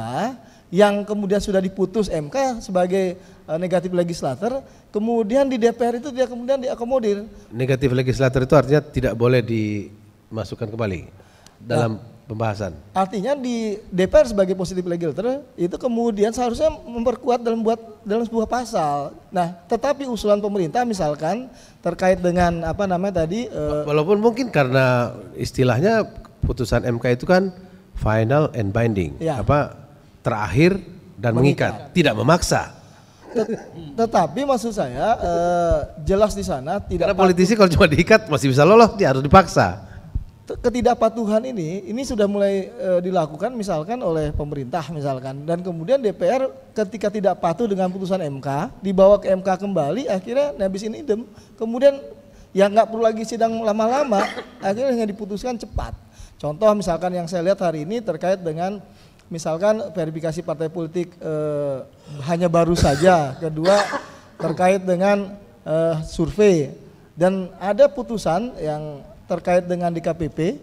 yang kemudian sudah diputus MK sebagai e, negatif legislator, kemudian di DPR itu dia kemudian diakomodir. Negatif legislator itu artinya tidak boleh dimasukkan kembali dalam pembahasan. Artinya di DPR sebagai positif legislator itu kemudian seharusnya memperkuat dalam buat dalam sebuah pasal. Nah, tetapi usulan pemerintah misalkan terkait dengan apa namanya tadi eh, walaupun mungkin karena istilahnya putusan MK itu kan final and binding. Ya. Apa terakhir dan mengikat, mengikat. tidak memaksa. Tet tetapi maksud saya uh, jelas di sana tidak Karena politisi kalau cuma diikat masih bisa lolos, dia harus dipaksa ketidakpatuhan ini ini sudah mulai e, dilakukan misalkan oleh pemerintah misalkan dan kemudian DPR ketika tidak patuh dengan putusan MK dibawa ke MK kembali akhirnya nabis ini idem kemudian ya nggak perlu lagi sidang lama-lama akhirnya hanya diputuskan cepat contoh misalkan yang saya lihat hari ini terkait dengan misalkan verifikasi partai politik e, hanya baru saja kedua terkait dengan e, survei dan ada putusan yang terkait dengan DKPP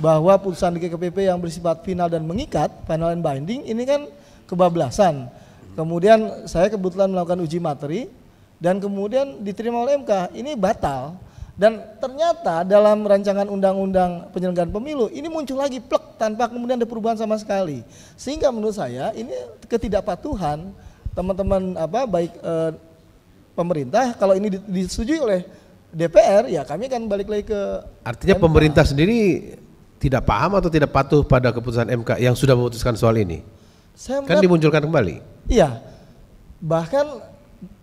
bahwa putusan DKPP yang bersifat final dan mengikat, final and binding ini kan kebablasan. Kemudian saya kebetulan melakukan uji materi dan kemudian diterima oleh MK. Ini batal. Dan ternyata dalam rancangan undang-undang penyelenggaraan pemilu ini muncul lagi plek tanpa kemudian ada perubahan sama sekali. Sehingga menurut saya ini ketidakpatuhan teman-teman apa baik eh, pemerintah kalau ini disetujui oleh DPR, ya kami kan balik lagi ke Artinya MK. pemerintah sendiri tidak paham atau tidak patuh pada keputusan MK yang sudah memutuskan soal ini? Saya kan dimunculkan kembali. Iya. Bahkan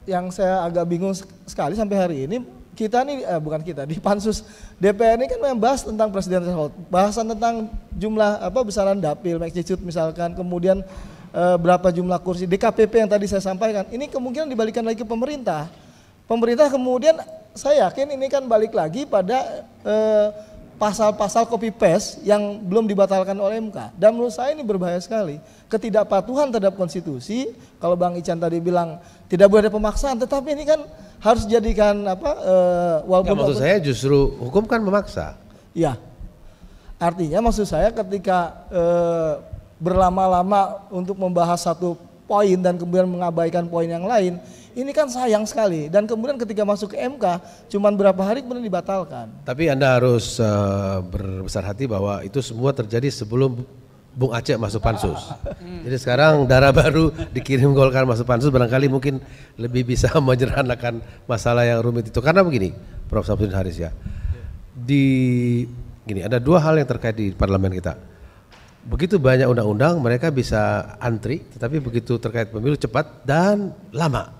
yang saya agak bingung sekali sampai hari ini kita ini eh, bukan kita di pansus DPR ini kan membahas tentang presiden threshold, bahasan tentang jumlah apa besaran dapil magnitude misalkan, kemudian eh, berapa jumlah kursi DKPP yang tadi saya sampaikan. Ini kemungkinan dibalikan lagi ke pemerintah. Pemerintah kemudian saya yakin ini kan balik lagi pada eh, pasal-pasal eh, copy paste yang belum dibatalkan oleh MK. Dan menurut saya ini berbahaya sekali. Ketidakpatuhan terhadap konstitusi, kalau Bang Ican tadi bilang tidak boleh ada pemaksaan, tetapi ini kan harus jadikan apa eh, walaupun ya, maksud walaupun, saya justru hukum kan memaksa. Iya. Artinya maksud saya ketika eh, berlama-lama untuk membahas satu poin dan kemudian mengabaikan poin yang lain, ini kan sayang sekali dan kemudian ketika masuk ke MK cuman berapa hari kemudian dibatalkan. Tapi Anda harus uh, berbesar hati bahwa itu semua terjadi sebelum Bung Aceh masuk pansus. Hmm. Jadi sekarang darah baru dikirim Golkar masuk pansus barangkali mungkin lebih bisa menyerahkan masalah yang rumit itu. Karena begini, Prof. Samsudin Haris ya. Di gini ada dua hal yang terkait di parlemen kita. Begitu banyak undang-undang mereka bisa antri, tetapi begitu terkait pemilu cepat dan lama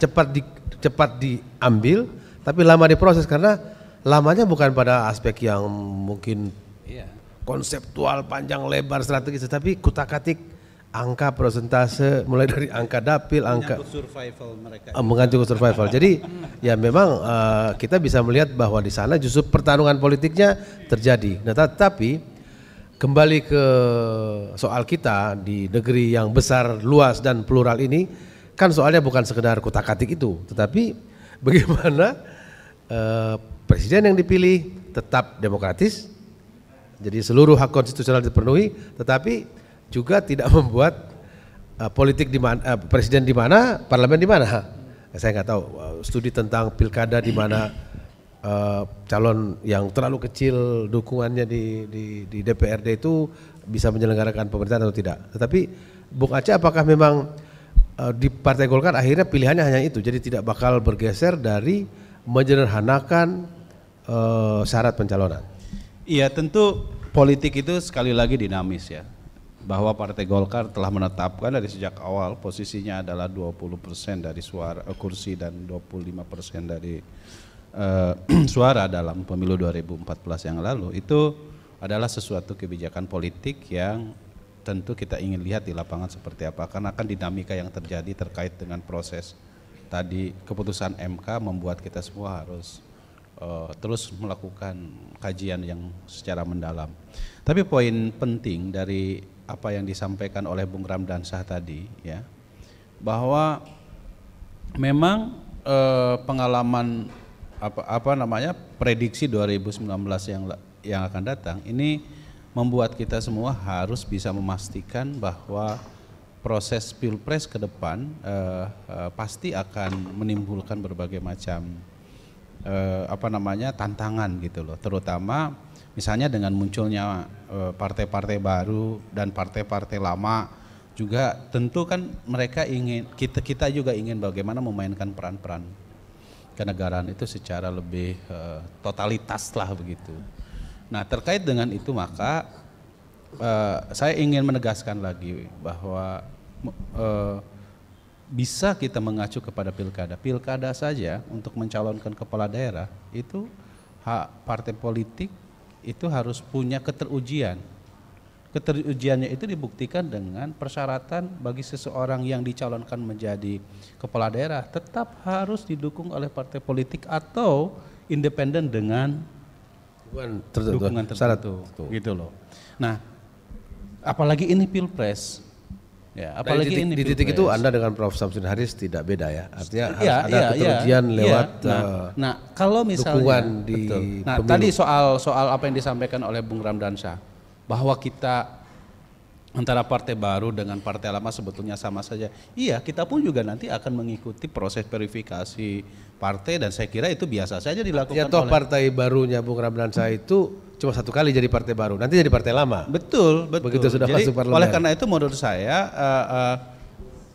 cepat di, cepat diambil tapi lama diproses karena lamanya bukan pada aspek yang mungkin iya. konseptual panjang lebar strategis tapi kutakatik angka persentase mulai dari angka dapil angka survival mereka eh, survival jadi ya memang uh, kita bisa melihat bahwa di sana justru pertarungan politiknya terjadi nah tetapi kembali ke soal kita di negeri yang besar luas dan plural ini kan soalnya bukan sekedar kutak-katik itu, tetapi bagaimana eh, presiden yang dipilih tetap demokratis, jadi seluruh hak konstitusional dipenuhi, tetapi juga tidak membuat eh, politik di mana eh, presiden di mana, parlemen di mana. Saya nggak tahu eh, studi tentang pilkada di mana uh, calon yang terlalu kecil dukungannya di, di, di DPRD itu bisa menyelenggarakan pemerintahan atau tidak. Tetapi Bung Aceh apakah memang Eh, di Partai Golkar akhirnya pilihannya hanya itu. Jadi tidak bakal bergeser dari menyederhanakan uh, syarat pencalonan. Iya, tentu politik itu sekali lagi dinamis ya. Bahwa Partai Golkar telah menetapkan dari sejak awal posisinya adalah 20% dari suara eh, kursi dan 25% dari uh, suara dalam pemilu 2014 yang lalu. Itu adalah sesuatu kebijakan politik yang tentu kita ingin lihat di lapangan seperti apa karena akan dinamika yang terjadi terkait dengan proses tadi keputusan MK membuat kita semua harus uh, terus melakukan kajian yang secara mendalam. Tapi poin penting dari apa yang disampaikan oleh Bung Sah tadi ya bahwa memang uh, pengalaman apa apa namanya prediksi 2019 yang yang akan datang ini membuat kita semua harus bisa memastikan bahwa proses pilpres ke depan uh, uh, pasti akan menimbulkan berbagai macam uh, apa namanya tantangan gitu loh, terutama misalnya dengan munculnya partai-partai baru dan partai-partai lama juga tentu kan mereka ingin kita kita juga ingin bagaimana memainkan peran-peran kenegaraan itu secara lebih totalitas lah begitu. Nah terkait dengan itu maka uh, saya ingin menegaskan lagi bahwa uh, bisa kita mengacu kepada pilkada. Pilkada saja untuk mencalonkan kepala daerah itu hak partai politik itu harus punya keterujian. Keterujiannya itu dibuktikan dengan persyaratan bagi seseorang yang dicalonkan menjadi kepala daerah tetap harus didukung oleh partai politik atau independen dengan dukungan tertentu. Dukungan tertentu. Gitu loh. Nah, apalagi ini pilpres. Ya, nah, apalagi di titik, ini di titik pilpres. itu Anda dengan Prof Samsun Haris tidak beda ya. Artinya ya, ada ya, keterujian ya. lewat ya. Nah, uh, nah, kalau misalnya dukungan di Nah, pemilu. tadi soal soal apa yang disampaikan oleh Bung Ramdansyah bahwa kita antara partai baru dengan partai lama sebetulnya sama saja. Iya, kita pun juga nanti akan mengikuti proses verifikasi partai dan saya kira itu biasa saja dilakukan. Ya toh oleh... partai barunya Bung saya itu cuma satu kali jadi partai baru, nanti jadi partai lama. Betul, betul. Begitu sudah jadi, masuk parlemen. Oleh karena itu menurut saya uh, uh,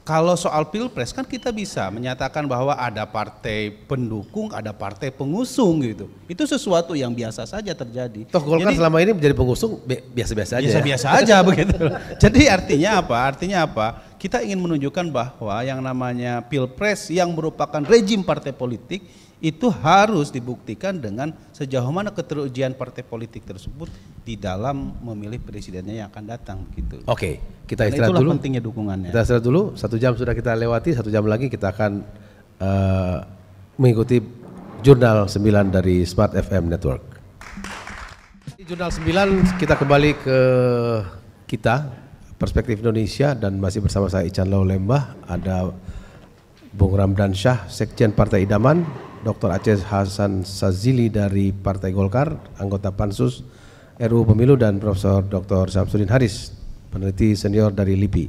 kalau soal pilpres kan kita bisa menyatakan bahwa ada partai pendukung, ada partai pengusung gitu. Itu sesuatu yang biasa saja terjadi. Toh Golkar Jadi, selama ini menjadi pengusung biasa-biasa aja. Ya. Biasa-biasa ya? aja begitu. Jadi artinya apa? Artinya apa? kita ingin menunjukkan bahwa yang namanya pilpres yang merupakan rejim partai politik itu harus dibuktikan dengan sejauh mana keterujian partai politik tersebut di dalam memilih presidennya yang akan datang gitu. Oke, kita istirahat dulu. pentingnya dukungannya. Kita istirahat dulu. Satu jam sudah kita lewati, satu jam lagi kita akan uh, mengikuti Jurnal 9 dari Smart FM Network. Di Jurnal 9 kita kembali ke kita Perspektif Indonesia dan masih bersama saya Ican Lembah ada Bung Ramdan Syah, Sekjen Partai Idaman, Dr. Aceh Hasan Sazili dari Partai Golkar, anggota Pansus RU Pemilu dan Profesor Dr. Samsudin Haris, peneliti senior dari LIPI.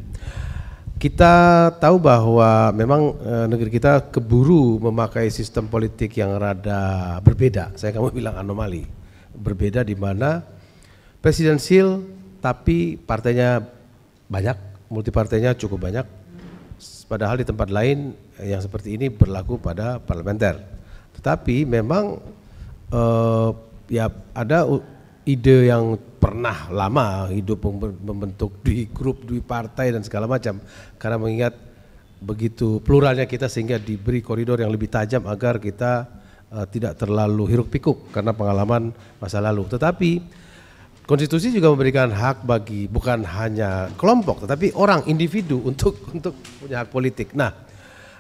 Kita tahu bahwa memang eh, negeri kita keburu memakai sistem politik yang rada berbeda. Saya kamu bilang anomali. Berbeda di mana presidensil tapi partainya banyak, multipartainya cukup banyak. Padahal di tempat lain yang seperti ini berlaku pada parlementer. Tetapi memang uh, ya ada ide yang pernah lama hidup membentuk di grup, di partai dan segala macam. Karena mengingat begitu pluralnya kita sehingga diberi koridor yang lebih tajam agar kita uh, tidak terlalu hiruk pikuk karena pengalaman masa lalu. Tetapi Konstitusi juga memberikan hak bagi bukan hanya kelompok tetapi orang individu untuk untuk punya hak politik. Nah,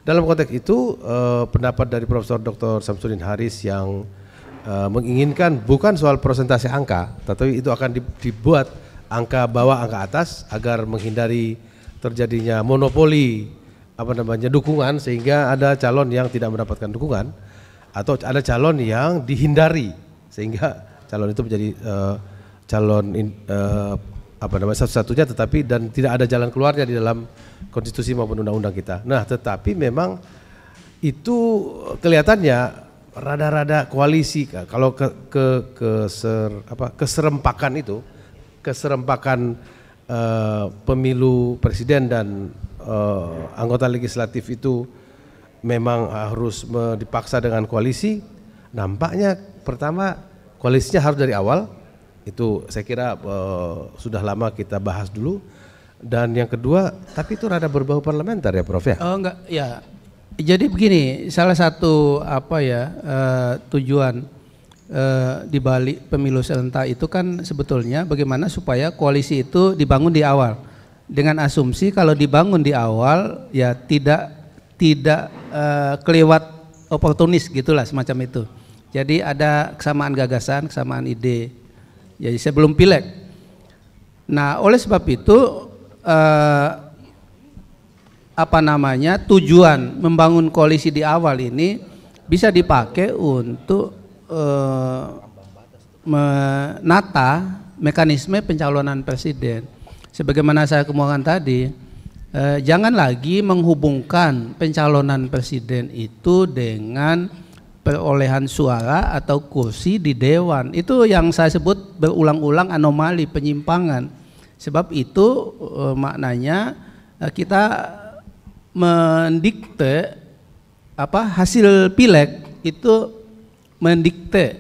dalam konteks itu eh, pendapat dari Profesor Dr. Samsudin Haris yang eh, menginginkan bukan soal persentase angka, tetapi itu akan dibuat angka bawah angka atas agar menghindari terjadinya monopoli apa namanya dukungan sehingga ada calon yang tidak mendapatkan dukungan atau ada calon yang dihindari sehingga calon itu menjadi eh, calon in, uh, apa namanya satu-satunya tetapi dan tidak ada jalan keluarnya di dalam konstitusi maupun undang-undang kita. Nah, tetapi memang itu kelihatannya rada-rada koalisi kalau ke ke ser, apa keserempakan itu keserempakan uh, pemilu presiden dan uh, anggota legislatif itu memang harus dipaksa dengan koalisi nampaknya pertama koalisinya harus dari awal itu saya kira e, sudah lama kita bahas dulu. Dan yang kedua, tapi itu rada berbau parlementer ya, Prof ya? Oh enggak, ya. Jadi begini, salah satu apa ya e, tujuan e, di balik pemilu serentak itu kan sebetulnya bagaimana supaya koalisi itu dibangun di awal. Dengan asumsi kalau dibangun di awal ya tidak tidak e, kelewat oportunis gitulah semacam itu. Jadi ada kesamaan gagasan, kesamaan ide. Jadi ya, saya belum pileg. Nah, oleh sebab itu eh, apa namanya? tujuan membangun koalisi di awal ini bisa dipakai untuk eh, menata mekanisme pencalonan presiden. Sebagaimana saya kemukakan tadi, eh, jangan lagi menghubungkan pencalonan presiden itu dengan perolehan suara atau kursi di dewan. Itu yang saya sebut berulang-ulang anomali penyimpangan. Sebab itu eh, maknanya eh, kita mendikte apa hasil pileg itu mendikte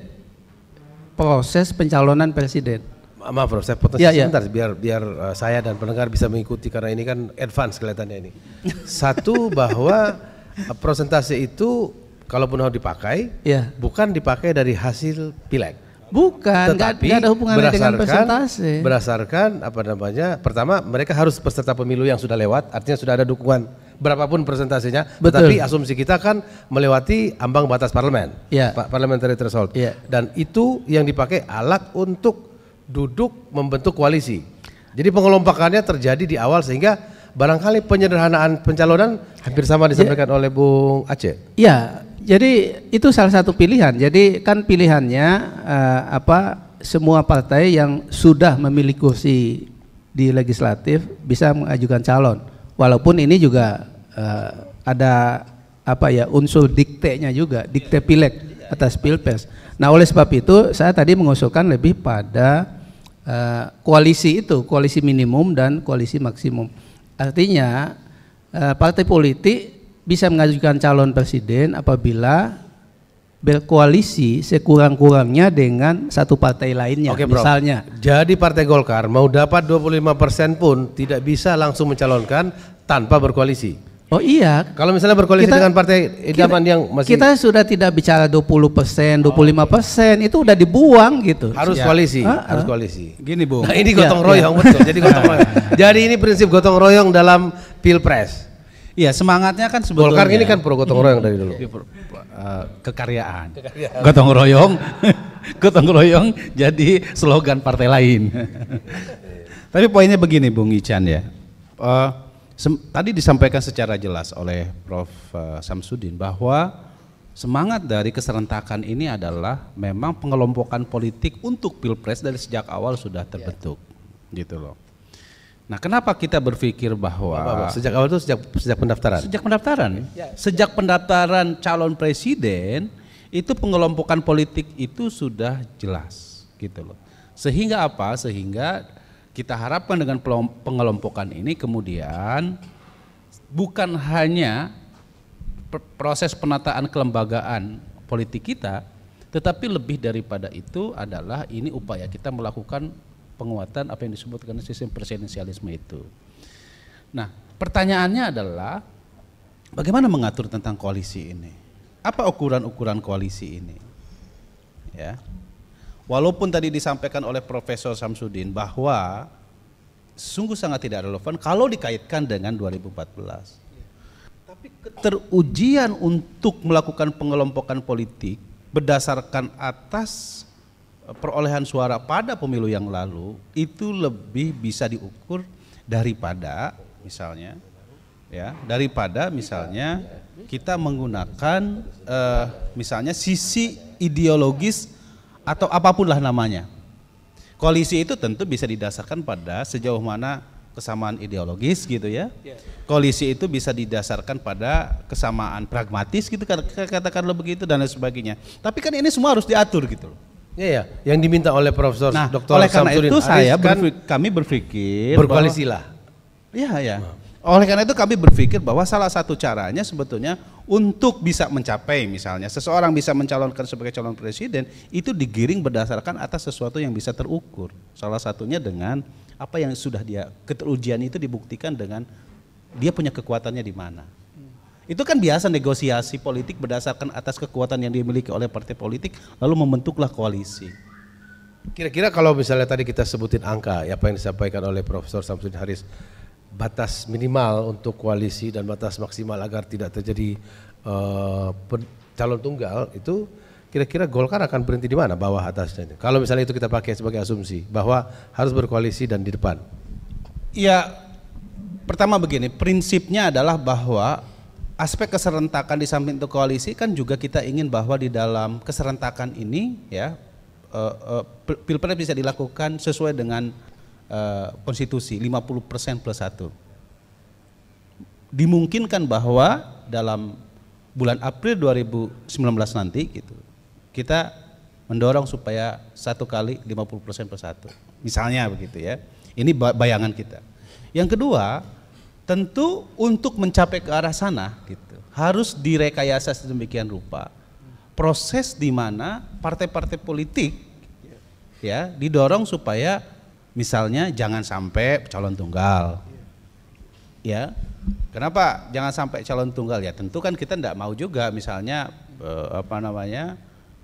proses pencalonan presiden. Maaf Prof, saya potensi ya, ya, sebentar biar biar eh, saya dan pendengar bisa mengikuti karena ini kan advance kelihatannya ini. Satu bahwa uh, itu kalaupun harus dipakai, ya. bukan dipakai dari hasil pileg. Bukan, tetapi gak, gak ada hubungannya dengan persentase. Berdasarkan apa namanya? Pertama, mereka harus peserta pemilu yang sudah lewat, artinya sudah ada dukungan berapapun presentasinya. Betul. Tetapi asumsi kita kan melewati ambang batas parlemen, ya. parliamentary threshold. Ya. Dan itu yang dipakai alat untuk duduk membentuk koalisi. Jadi pengelompokannya terjadi di awal sehingga barangkali penyederhanaan pencalonan hampir sama iya. disampaikan ya. oleh Bung Aceh. Iya, jadi itu salah satu pilihan. Jadi kan pilihannya uh, apa semua partai yang sudah memiliki kursi di legislatif bisa mengajukan calon. Walaupun ini juga uh, ada apa ya unsur dikte-nya juga, dikte pilek atas pilpres. Nah oleh sebab itu saya tadi mengusulkan lebih pada uh, koalisi itu, koalisi minimum dan koalisi maksimum. Artinya uh, partai politik bisa mengajukan calon presiden apabila berkoalisi sekurang-kurangnya dengan satu partai lainnya Oke, misalnya. misalnya. Jadi Partai Golkar mau dapat 25% pun tidak bisa langsung mencalonkan tanpa berkoalisi. Oh iya. Kalau misalnya berkoalisi kita, dengan partai idaman kita, yang masih Kita sudah tidak bicara 20%, 25% oh. itu udah dibuang gitu. Harus ya. koalisi, ah, harus harus ah. koalisi. Gini, bu, Nah, ini gotong ya, royong ya. betul. Jadi gotong royong. Jadi ini prinsip gotong royong dalam Pilpres. Iya semangatnya kan sebetulnya. Golkar ini kan pro gotong royong dari dulu. Iya, eh, kekaryaan. kekaryaan. Gotong royong, gotong royong jadi slogan partai lain. Tapi poinnya begini Bung Ican ya. Uh, tadi disampaikan secara jelas oleh Prof. Uh, Samsudin bahwa semangat dari keserentakan ini adalah memang pengelompokan politik untuk pilpres dari sejak awal sudah terbentuk, yeah. gitu loh. Nah, kenapa kita berpikir bahwa apa, apa, sejak awal itu sejak sejak pendaftaran. Sejak pendaftaran. Ya. Ya. sejak pendaftaran calon presiden itu pengelompokan politik itu sudah jelas gitu loh. Sehingga apa? Sehingga kita harapkan dengan pengelompokan ini kemudian bukan hanya proses penataan kelembagaan politik kita, tetapi lebih daripada itu adalah ini upaya kita melakukan penguatan apa yang disebut disebutkan sistem presidensialisme itu. Nah, pertanyaannya adalah bagaimana mengatur tentang koalisi ini? Apa ukuran-ukuran koalisi ini? Ya. Walaupun tadi disampaikan oleh Profesor Samsudin bahwa sungguh sangat tidak relevan kalau dikaitkan dengan 2014. Tapi keterujian untuk melakukan pengelompokan politik berdasarkan atas perolehan suara pada pemilu yang lalu itu lebih bisa diukur daripada misalnya ya daripada misalnya kita menggunakan eh, misalnya sisi ideologis atau apapun lah namanya koalisi itu tentu bisa didasarkan pada sejauh mana kesamaan ideologis gitu ya, ya. koalisi itu bisa didasarkan pada kesamaan pragmatis gitu katakanlah begitu dan lain sebagainya tapi kan ini semua harus diatur gitu loh Iya, ya. yang diminta oleh Profesor nah, Dr. Oleh karena Samsudin itu saya berfik, kan kami berpikir berkoalisilah. Iya, ya. Oleh karena itu kami berpikir bahwa salah satu caranya sebetulnya untuk bisa mencapai misalnya seseorang bisa mencalonkan sebagai calon presiden itu digiring berdasarkan atas sesuatu yang bisa terukur. Salah satunya dengan apa yang sudah dia keterujian itu dibuktikan dengan dia punya kekuatannya di mana. Itu kan biasa negosiasi politik berdasarkan atas kekuatan yang dimiliki oleh partai politik lalu membentuklah koalisi. Kira-kira kalau misalnya tadi kita sebutin angka ya apa yang disampaikan oleh Profesor Samsudin Haris batas minimal untuk koalisi dan batas maksimal agar tidak terjadi uh, calon tunggal itu kira-kira Golkar akan berhenti di mana bawah atasnya? Kalau misalnya itu kita pakai sebagai asumsi bahwa harus berkoalisi dan di depan. Iya. pertama begini, prinsipnya adalah bahwa aspek keserentakan di samping itu koalisi kan juga kita ingin bahwa di dalam keserentakan ini ya uh, uh, pilpres bisa dilakukan sesuai dengan uh, konstitusi 50% plus satu Dimungkinkan bahwa dalam bulan April 2019 nanti gitu kita mendorong supaya satu kali 50% plus satu. Misalnya begitu ya. Ini bayangan kita. Yang kedua, Tentu untuk mencapai ke arah sana gitu harus direkayasa sedemikian rupa proses di mana partai-partai politik ya didorong supaya misalnya jangan sampai calon tunggal ya kenapa jangan sampai calon tunggal ya tentu kan kita tidak mau juga misalnya eh, apa namanya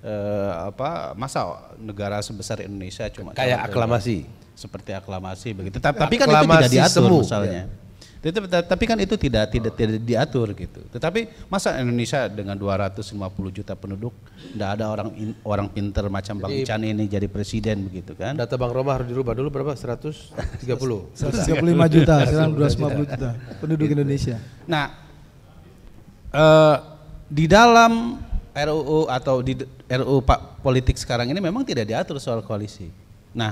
eh, apa masa negara sebesar Indonesia cuma kayak aklamasi seperti aklamasi begitu tapi, aklamasi kan itu tidak diatur semu, misalnya ya tapi kan itu tidak tidak tidak diatur gitu. Tetapi masa Indonesia dengan 250 juta penduduk tidak ada orang orang pinter macam jadi, Bang Chan ini jadi presiden begitu kan? Data Bang Roma harus dirubah dulu berapa? 130. 135 juta, sekarang 250 juta penduduk gitu. Indonesia. Nah, eh, di dalam RUU atau di RUU Pak politik sekarang ini memang tidak diatur soal koalisi. Nah,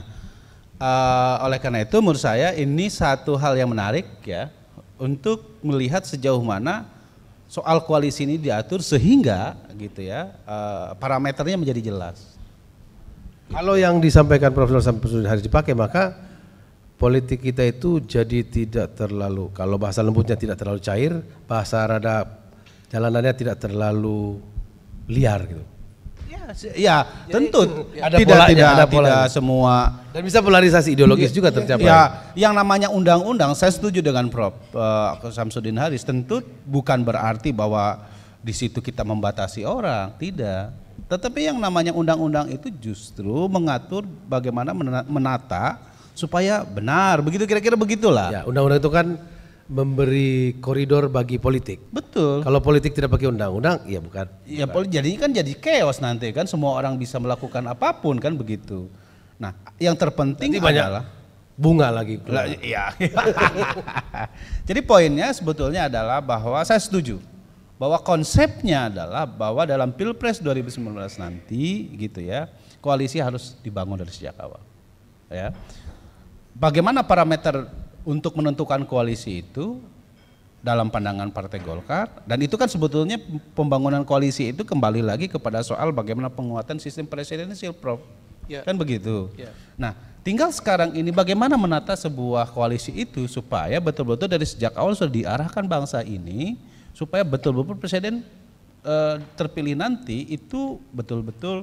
uh, oleh karena itu menurut saya ini satu hal yang menarik ya untuk melihat sejauh mana soal koalisi ini diatur sehingga gitu ya eh, parameternya menjadi jelas. Kalau yang disampaikan Profesor Samsudin harus dipakai maka politik kita itu jadi tidak terlalu kalau bahasa lembutnya tidak terlalu cair, bahasa rada jalanannya tidak terlalu liar gitu. Ya, ya, tentu. Ya, ada tidak, polanya, tidak, ada polanya. tidak semua. Dan bisa polarisasi ideologis ya, juga tercapai. Ya, yang namanya undang-undang, saya setuju dengan Prof. Uh, Samsudin Haris. Tentu bukan berarti bahwa di situ kita membatasi orang, tidak. Tetapi yang namanya undang-undang itu justru mengatur bagaimana menata supaya benar. Begitu kira-kira begitulah. Ya, undang-undang itu kan memberi koridor bagi politik. Betul. Kalau politik tidak pakai undang-undang, ya bukan. Ya bukan. jadi kan jadi chaos nanti kan semua orang bisa melakukan apapun kan begitu. Nah, yang terpenting Nanti adalah bunga lagi. Lah, iya. jadi poinnya sebetulnya adalah bahwa saya setuju bahwa konsepnya adalah bahwa dalam Pilpres 2019 nanti gitu ya, koalisi harus dibangun dari sejak awal. Ya. Bagaimana parameter untuk menentukan koalisi itu dalam pandangan Partai Golkar dan itu kan sebetulnya pembangunan koalisi itu kembali lagi kepada soal bagaimana penguatan sistem presidensial Prof. Ya. Kan begitu. Ya. Nah, tinggal sekarang ini bagaimana menata sebuah koalisi itu supaya betul-betul dari sejak awal sudah diarahkan bangsa ini supaya betul-betul presiden e, terpilih nanti itu betul-betul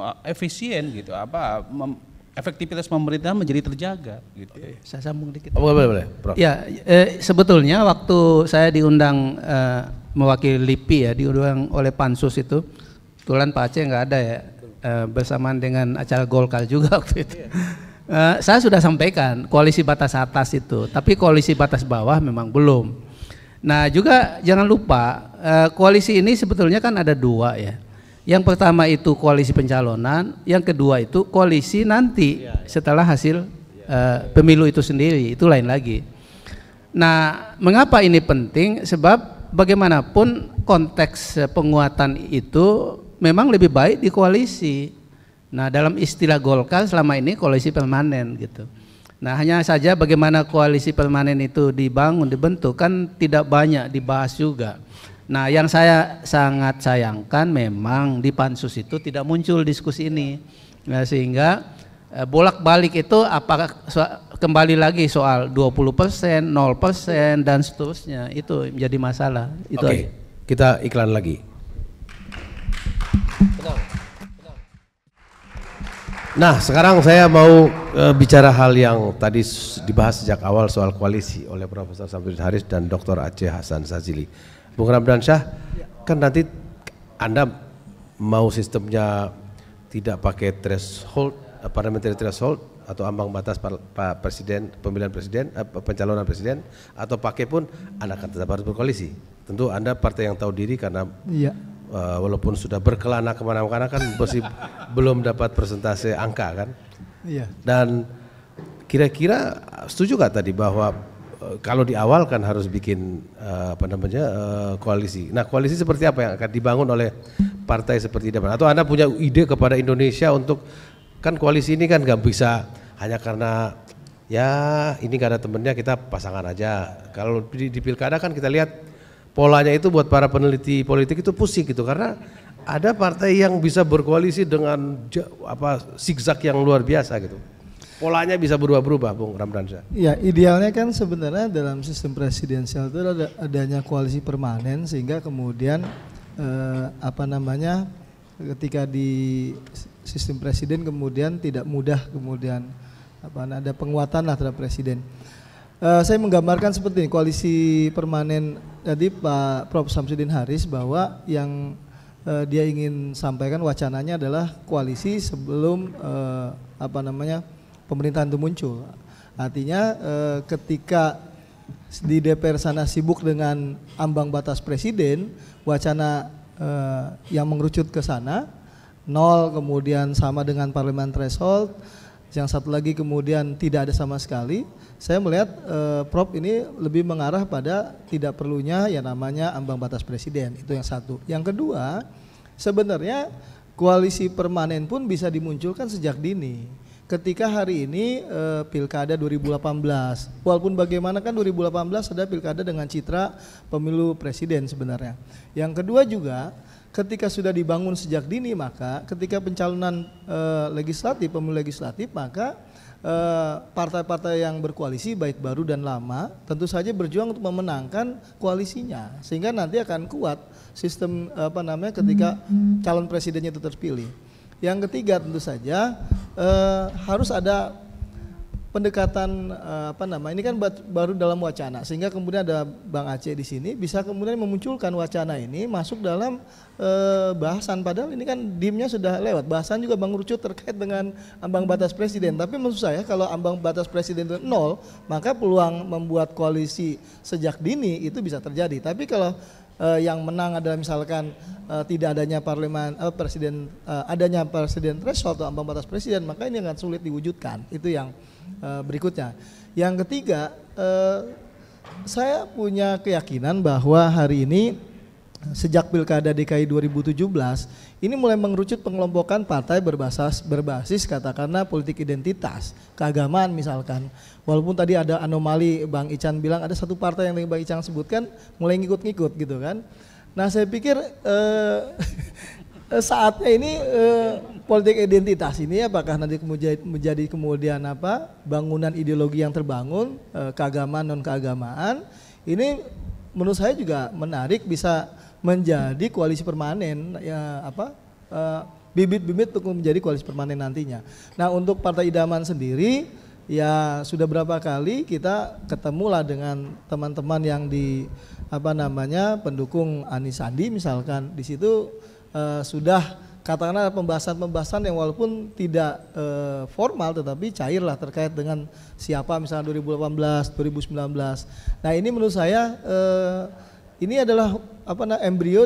eh, efisien gitu apa mem, efektivitas pemerintah menjadi terjaga gitu. Oke. Saya sambung dikit. Oh, boleh, boleh, Prof. Ya, eh, sebetulnya waktu saya diundang eh, mewakili LIPI ya, diundang oleh pansus itu, kebetulan Pak Aceh nggak ada ya, eh, bersamaan dengan acara Golkar juga waktu itu. Iya. eh, saya sudah sampaikan koalisi batas atas itu, tapi koalisi batas bawah memang belum. Nah juga jangan lupa eh, koalisi ini sebetulnya kan ada dua ya yang pertama itu koalisi pencalonan, yang kedua itu koalisi nanti iya, iya. setelah hasil uh, pemilu itu sendiri, itu lain lagi. Nah, mengapa ini penting? Sebab bagaimanapun konteks penguatan itu memang lebih baik di koalisi. Nah, dalam istilah Golkar selama ini koalisi permanen gitu. Nah, hanya saja bagaimana koalisi permanen itu dibangun, dibentuk kan tidak banyak dibahas juga. Nah, yang saya sangat sayangkan memang di pansus itu tidak muncul diskusi ini. Nah, sehingga eh, bolak-balik itu apakah kembali lagi soal 20%, 0% dan seterusnya itu menjadi masalah. Itu Oke. Okay. Kita iklan lagi. Nah, sekarang saya mau e, bicara hal yang tadi dibahas sejak awal soal koalisi oleh Profesor Sabri Haris dan Dr. Aceh Hasan Sazili. Bung Ramdan Syah, ya. kan nanti Anda mau sistemnya tidak pakai threshold, parliamentary threshold atau ambang batas Pak Presiden, pemilihan Presiden, eh, pencalonan Presiden, atau pakai pun Anda akan tetap harus berkoalisi. Tentu Anda partai yang tahu diri karena ya. uh, walaupun sudah berkelana kemana-mana kan masih belum dapat persentase angka kan. Ya. Dan kira-kira setuju gak tadi bahwa kalau di awal kan harus bikin uh, apa namanya uh, koalisi. Nah koalisi seperti apa yang akan dibangun oleh partai seperti Demokrat? Atau anda punya ide kepada Indonesia untuk kan koalisi ini kan nggak bisa hanya karena ya ini karena temennya kita pasangan aja. Kalau di, di pilkada kan kita lihat polanya itu buat para peneliti politik itu pusing gitu karena ada partai yang bisa berkoalisi dengan apa zigzag yang luar biasa gitu polanya bisa berubah-berubah, Bung Ramdansyah. Ya, idealnya kan sebenarnya dalam sistem presidensial itu ada adanya koalisi permanen sehingga kemudian eh, apa namanya ketika di sistem presiden kemudian tidak mudah kemudian apa ada penguatan lah terhadap presiden. Uh, saya menggambarkan seperti ini koalisi permanen tadi Pak Prof Samsudin Haris bahwa yang uh, dia ingin sampaikan wacananya adalah koalisi sebelum uh, apa namanya pemerintahan itu muncul. Artinya eh, ketika di DPR sana sibuk dengan ambang batas presiden, wacana eh, yang mengerucut ke sana nol kemudian sama dengan parlemen threshold yang satu lagi kemudian tidak ada sama sekali saya melihat eh, prop ini lebih mengarah pada tidak perlunya yang namanya ambang batas presiden itu yang satu yang kedua sebenarnya koalisi permanen pun bisa dimunculkan sejak dini ketika hari ini e, pilkada 2018 walaupun bagaimana kan 2018 ada pilkada dengan citra pemilu presiden sebenarnya yang kedua juga ketika sudah dibangun sejak dini maka ketika pencalonan e, legislatif pemilu legislatif maka eh, partai-partai yang berkoalisi baik baru dan lama tentu saja berjuang untuk memenangkan koalisinya sehingga nanti akan kuat sistem apa namanya ketika calon presidennya itu terpilih yang ketiga tentu saja eh, harus ada pendekatan eh, apa nama ini kan baru dalam wacana sehingga kemudian ada Bang Aceh di sini bisa kemudian memunculkan wacana ini masuk dalam eh, bahasan padahal ini kan dimnya sudah lewat bahasan juga Bang rucu terkait dengan ambang batas presiden tapi menurut saya kalau ambang batas presiden itu nol maka peluang membuat koalisi sejak dini itu bisa terjadi tapi kalau uh, yang menang adalah misalkan uh, tidak adanya parlemen uh, presiden uh, adanya presiden threshold atau ambang batas presiden maka ini akan sulit diwujudkan itu yang uh, berikutnya yang ketiga uh, saya punya keyakinan bahwa hari ini sejak Pilkada DKI 2017 ini mulai mengerucut pengelompokan partai berbasis berbasis katakanlah politik identitas, keagamaan misalkan. Walaupun tadi ada anomali Bang Ican bilang ada satu partai yang Bang Ican sebutkan mulai ngikut-ngikut gitu kan. Nah, saya pikir eh, saatnya ini eh, politik identitas ini apakah nanti menjadi, menjadi kemudian apa bangunan ideologi yang terbangun eh, keagamaan non keagamaan ini menurut saya juga menarik bisa menjadi koalisi permanen ya apa bibit eh, bibit-bibit untuk menjadi koalisi permanen nantinya. Nah, untuk partai idaman sendiri ya sudah berapa kali kita ketemulah dengan teman-teman yang di apa namanya pendukung Anies Sandi misalkan di situ uh, sudah katakanlah pembahasan-pembahasan yang walaupun tidak e, formal tetapi cair lah terkait dengan siapa misalnya 2018, 2019. Nah ini menurut saya e, ini adalah apa nah embrio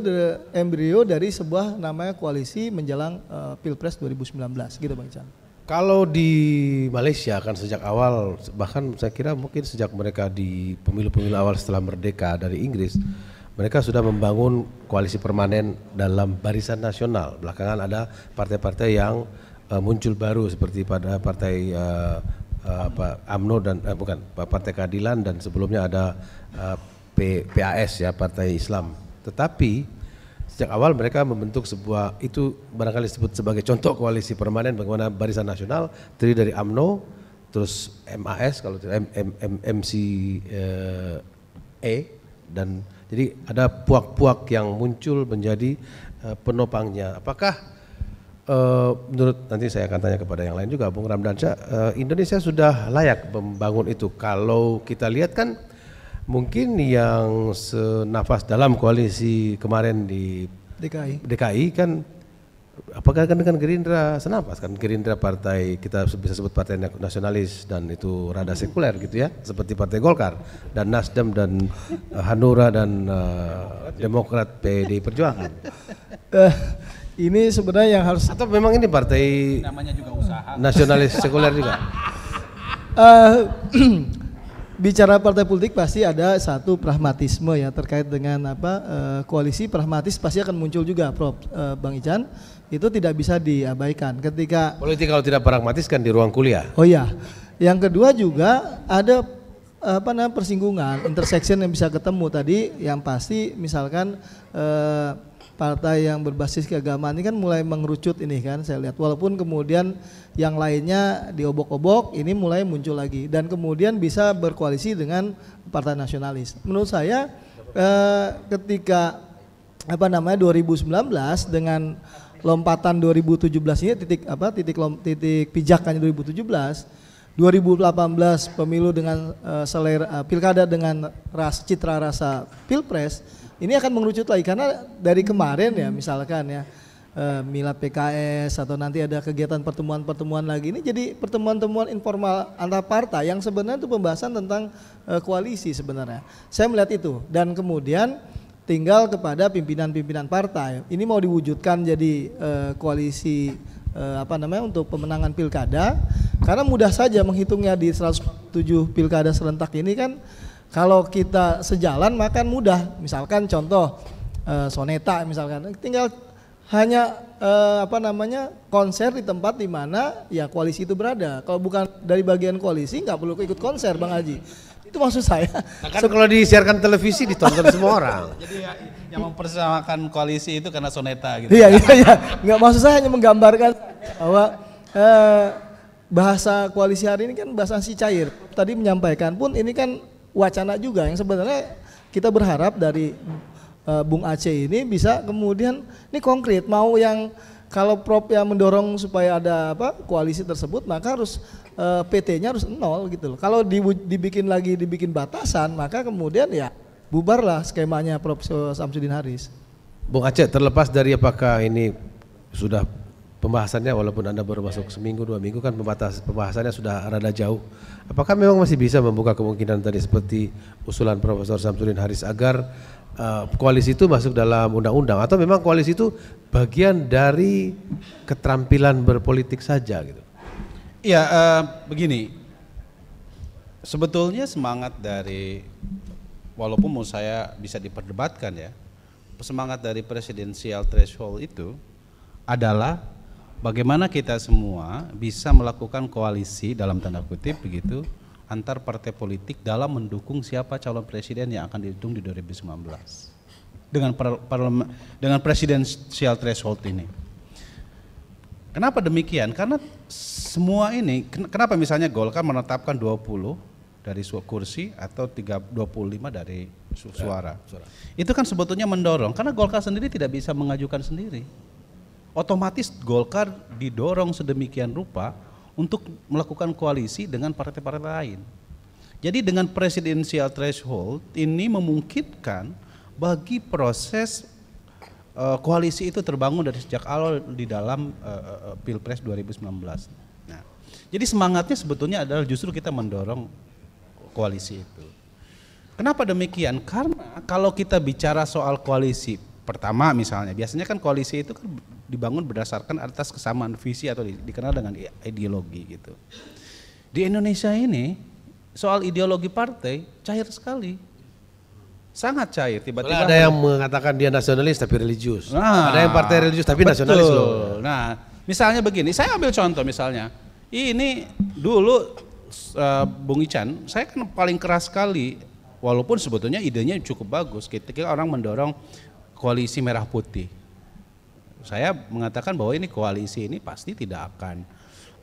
embrio dari sebuah namanya koalisi menjelang uh, Pilpres 2019 gitu Bang Ican. Kalau di Malaysia kan sejak awal bahkan saya kira mungkin sejak mereka di pemilu-pemilu awal setelah merdeka dari Inggris mereka sudah membangun koalisi permanen dalam barisan nasional. Belakangan ada partai-partai yang uh, muncul baru seperti pada partai uh, uh, apa AMNO dan uh, bukan partai keadilan dan sebelumnya ada uh, PAS ya Partai Islam. Tetapi sejak awal mereka membentuk sebuah itu barangkali disebut sebagai contoh koalisi permanen bagaimana Barisan Nasional terdiri dari AMNO, terus MAS kalau M, M, M, MC eh, E dan jadi ada puak-puak yang muncul menjadi eh, penopangnya. Apakah Uh, menurut nanti saya akan tanya kepada yang lain juga, Bung Ramdansyah, uh, Indonesia sudah layak membangun itu. Kalau kita lihat kan mungkin yang senafas dalam koalisi kemarin di DKI, DKI kan apakah kan dengan Gerindra senapas kan Gerindra partai kita bisa sebut partai nasionalis dan itu rada sekuler gitu ya seperti partai Golkar dan Nasdem dan eh, Hanura dan uh, Demokrat PD Perjuangan. Uh, ini sebenarnya yang harus atau memang ini partai namanya juga usaha nasionalis sekuler juga. Uh, bicara partai politik pasti ada satu pragmatisme ya terkait dengan apa eh, koalisi pragmatis pasti akan muncul juga Prof eh, Bang Ican itu tidak bisa diabaikan ketika politik kalau tidak pragmatis kan di ruang kuliah. Oh iya. Yang kedua juga ada eh, apa namanya persinggungan intersection yang bisa ketemu tadi yang pasti misalkan eh, partai yang berbasis keagamaan ini kan mulai mengerucut ini kan saya lihat walaupun kemudian yang lainnya diobok-obok ini mulai muncul lagi dan kemudian bisa berkoalisi dengan partai nasionalis menurut saya eh, ketika apa namanya 2019 dengan lompatan 2017 ini titik apa titik lom, titik pijakannya 2017 2018 pemilu dengan uh, selera uh, pilkada dengan ras citra rasa pilpres ini akan mengerucut lagi karena dari kemarin ya misalkan ya eh, milad PKS atau nanti ada kegiatan pertemuan-pertemuan lagi ini jadi pertemuan-pertemuan informal antar partai yang sebenarnya itu pembahasan tentang eh, koalisi sebenarnya. Saya melihat itu dan kemudian tinggal kepada pimpinan-pimpinan partai. Ini mau diwujudkan jadi eh, koalisi apa namanya untuk pemenangan pilkada karena mudah saja menghitungnya di 107 pilkada serentak ini kan kalau kita sejalan makan mudah. Misalkan contoh e, soneta misalkan, tinggal hanya e, apa namanya konser di tempat di mana ya koalisi itu berada. Kalau bukan dari bagian koalisi nggak perlu ikut konser, Bang Haji. Itu maksud saya. Nah, kan so, kalau disiarkan televisi ditonton semua orang. Jadi ya, yang mempersamakan koalisi itu karena soneta gitu. Iya iya iya. Enggak maksud saya hanya menggambarkan bahwa eh, bahasa koalisi hari ini kan bahasa si cair. Tadi menyampaikan pun ini kan wacana juga yang sebenarnya kita berharap dari uh, Bung Aceh ini bisa kemudian ini konkret mau yang kalau Prop yang mendorong supaya ada apa koalisi tersebut maka harus uh, eh, PT-nya harus nol gitu loh. Kalau di, dibikin lagi dibikin batasan maka kemudian ya bubarlah skemanya Prof Samsudin Haris. Bung Aceh terlepas dari apakah ini sudah pembahasannya walaupun Anda baru masuk seminggu dua minggu kan pembatas pembahasannya sudah rada jauh. Apakah memang masih bisa membuka kemungkinan tadi seperti usulan Profesor Samsudin Haris agar uh, koalisi itu masuk dalam undang-undang atau memang koalisi itu bagian dari keterampilan berpolitik saja gitu? Ya uh, begini, sebetulnya semangat dari walaupun mau saya bisa diperdebatkan ya, semangat dari presidensial threshold itu adalah bagaimana kita semua bisa melakukan koalisi dalam tanda kutip begitu antar partai politik dalam mendukung siapa calon presiden yang akan dihitung di 2019 dengan parlemen, dengan presidensial threshold ini. Kenapa demikian? Karena semua ini kenapa misalnya Golkar menetapkan 20 dari kursi atau 3, 25 dari suara. suara. Itu kan sebetulnya mendorong karena Golkar sendiri tidak bisa mengajukan sendiri otomatis Golkar didorong sedemikian rupa untuk melakukan koalisi dengan partai-partai lain. Jadi dengan presidensial threshold ini memungkinkan bagi proses uh, koalisi itu terbangun dari sejak awal di dalam uh, Pilpres 2019. Nah, jadi semangatnya sebetulnya adalah justru kita mendorong koalisi itu. Kenapa demikian? Karena kalau kita bicara soal koalisi pertama misalnya, biasanya kan koalisi itu kan dibangun berdasarkan atas kesamaan visi atau dikenal dengan ideologi gitu. Di Indonesia ini soal ideologi partai cair sekali. Sangat cair tiba-tiba. Ada yang mengatakan dia nasionalis tapi religius. Nah, ada yang partai religius tapi betul. nasionalis loh. Nah, misalnya begini, saya ambil contoh misalnya. Ini dulu uh, Bung Ican, saya kan paling keras sekali walaupun sebetulnya idenya cukup bagus ketika orang mendorong koalisi merah putih. Saya mengatakan bahwa ini koalisi ini pasti tidak akan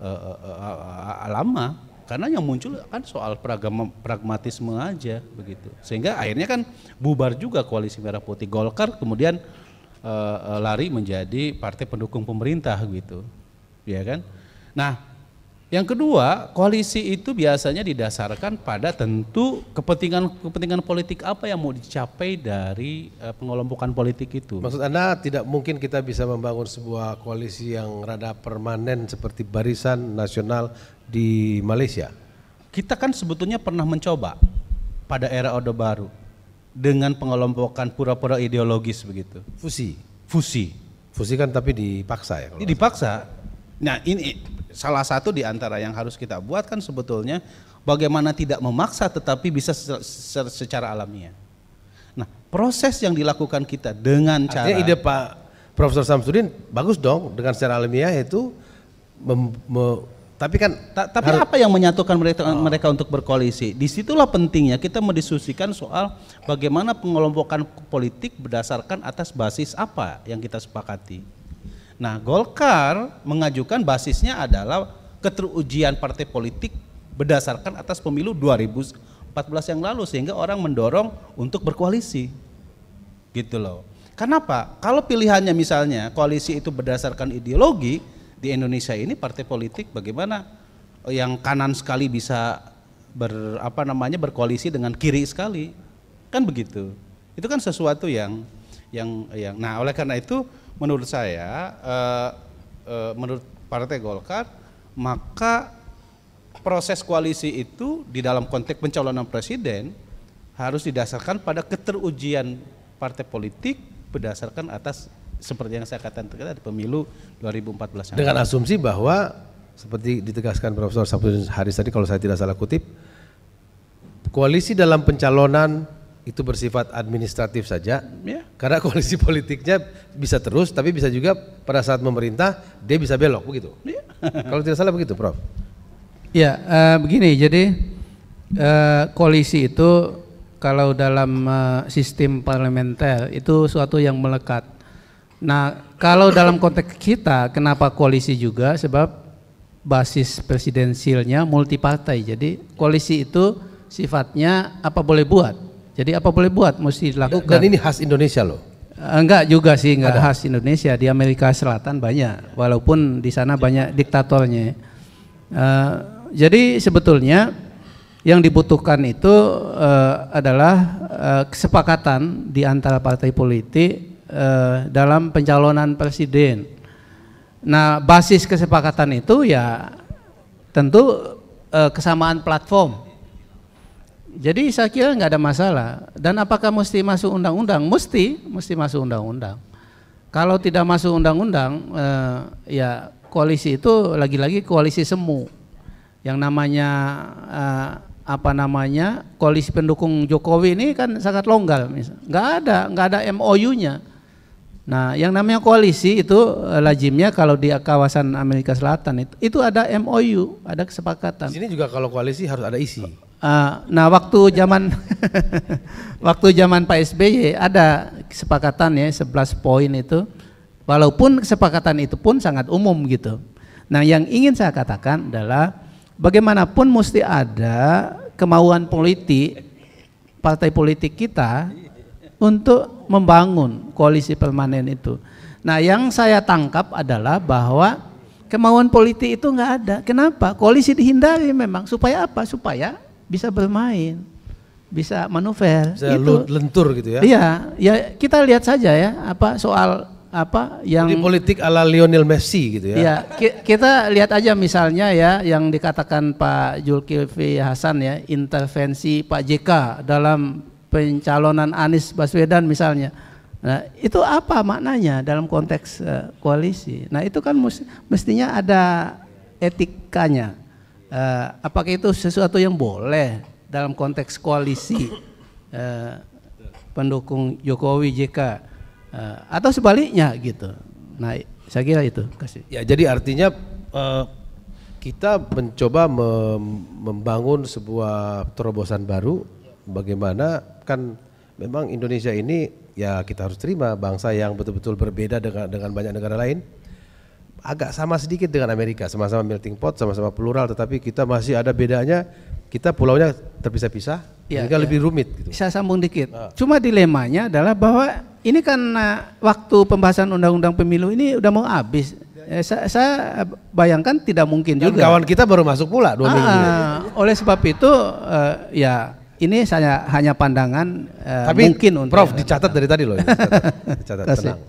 uh, uh, uh, uh, lama karena yang muncul kan soal pragma, pragmatisme aja begitu. Sehingga akhirnya kan bubar juga koalisi merah putih Golkar kemudian uh, lari menjadi partai pendukung pemerintah gitu. Ya kan? Nah, yang kedua, koalisi itu biasanya didasarkan pada tentu kepentingan-kepentingan politik apa yang mau dicapai dari uh, pengelompokan politik itu. Maksud Anda tidak mungkin kita bisa membangun sebuah koalisi yang rada permanen seperti Barisan Nasional di Malaysia? Kita kan sebetulnya pernah mencoba pada era Orde Baru dengan pengelompokan pura-pura ideologis begitu. Fusi? Fusi. Fusi kan tapi dipaksa ya? Kalau dipaksa. Nah ini salah satu di antara yang harus kita buat kan sebetulnya bagaimana tidak memaksa tetapi bisa secara alamiah. Nah, proses yang dilakukan kita dengan cara Artinya ide Pak Profesor Samsudin bagus dong dengan secara alamiah itu mem, me, tapi kan Ta tapi harus, apa yang menyatukan mereka oh. mereka untuk berkoalisi? Disitulah pentingnya kita mendiskusikan soal bagaimana pengelompokan politik berdasarkan atas basis apa yang kita sepakati. Nah, Golkar mengajukan basisnya adalah keterujian partai politik berdasarkan atas pemilu 2014 yang lalu sehingga orang mendorong untuk berkoalisi. Gitu loh. Kenapa? Kalau pilihannya misalnya koalisi itu berdasarkan ideologi di Indonesia ini partai politik bagaimana yang kanan sekali bisa ber apa namanya berkoalisi dengan kiri sekali. Kan begitu. Itu kan sesuatu yang yang yang nah oleh karena itu menurut saya, uh, uh, menurut Partai Golkar, maka proses koalisi itu di dalam konteks pencalonan presiden harus didasarkan pada keterujian partai politik berdasarkan atas seperti yang saya katakan tadi pemilu 2014 dengan asumsi bahwa seperti ditegaskan Profesor Sabtu Haris tadi kalau saya tidak salah kutip koalisi dalam pencalonan itu bersifat administratif saja. Ya. Karena koalisi politiknya bisa terus, tapi bisa juga pada saat memerintah dia bisa belok begitu. Ya. Kalau tidak salah begitu, Prof. Ya uh, begini, jadi uh, koalisi itu kalau dalam uh, sistem parlementer itu suatu yang melekat. Nah kalau dalam konteks kita, kenapa koalisi juga? Sebab basis presidensilnya multipartai, Jadi koalisi itu sifatnya apa boleh buat jadi apa boleh buat mesti dilakukan. Dan ini khas Indonesia loh. Eh, enggak juga sih, enggak Ada. khas Indonesia. Di Amerika Selatan banyak, walaupun di sana iya. banyak diktatornya. Uh, jadi sebetulnya yang dibutuhkan itu uh, adalah uh, kesepakatan di antara partai politik uh, dalam pencalonan presiden. Nah, basis kesepakatan itu ya tentu uh, kesamaan platform jadi saya kira nggak ada masalah. Dan apakah mesti masuk undang-undang? Mesti, mesti masuk undang-undang. Kalau tidak masuk undang-undang, eh, ya koalisi itu lagi-lagi koalisi semu. Yang namanya eh, apa namanya koalisi pendukung Jokowi ini kan sangat longgar, nggak ada, nggak ada MOU-nya. Nah, yang namanya koalisi itu eh, lazimnya kalau di kawasan Amerika Selatan itu, itu ada MOU, ada kesepakatan. Di sini juga kalau koalisi harus ada isi. Uh, nah waktu zaman waktu zaman Pak SBY ada kesepakatan ya 11 poin itu walaupun kesepakatan itu pun sangat umum gitu. Nah yang ingin saya katakan adalah bagaimanapun mesti ada kemauan politik partai politik kita untuk membangun koalisi permanen itu. Nah yang saya tangkap adalah bahwa kemauan politik itu nggak ada. Kenapa? Koalisi dihindari memang supaya apa? Supaya bisa bermain, bisa manuver. Bisa itu. lentur gitu ya. Iya, ya kita lihat saja ya apa soal apa yang Jadi politik ala Lionel Messi gitu ya. Iya, ki kita lihat aja misalnya ya yang dikatakan Pak Julkifli Hasan ya, intervensi Pak JK dalam pencalonan Anies Baswedan misalnya. Nah, itu apa maknanya dalam konteks uh, koalisi? Nah, itu kan mestinya ada etikanya. Uh, apakah itu sesuatu yang boleh dalam konteks koalisi uh, pendukung Jokowi JK uh, eh, atau sebaliknya gitu. Nah, saya kira itu. Kasih. Ya, jadi artinya uh, kita mencoba mem membangun sebuah terobosan baru bagaimana kan memang Indonesia ini ya kita harus terima bangsa yang betul-betul berbeda dengan dengan banyak negara lain agak sama sedikit dengan Amerika, sama-sama melting pot, sama-sama plural, tetapi kita masih ada bedanya. Kita pulaunya terpisah-pisah, ya, sehingga ya. lebih rumit. Gitu. Saya sambung dikit. Nah. Cuma dilemanya adalah bahwa ini kan waktu pembahasan undang-undang pemilu ini udah mau habis. Ya, eh, saya, saya bayangkan tidak mungkin Dan juga. Kawan kita baru masuk pula dua ah, minggu. Ah. Oleh sebab itu, uh, ya ini saya hanya pandangan uh, Tapi, mungkin Prof, untuk. Ya. dicatat dari tadi loh. Ya, dicatat, dicatat tenang.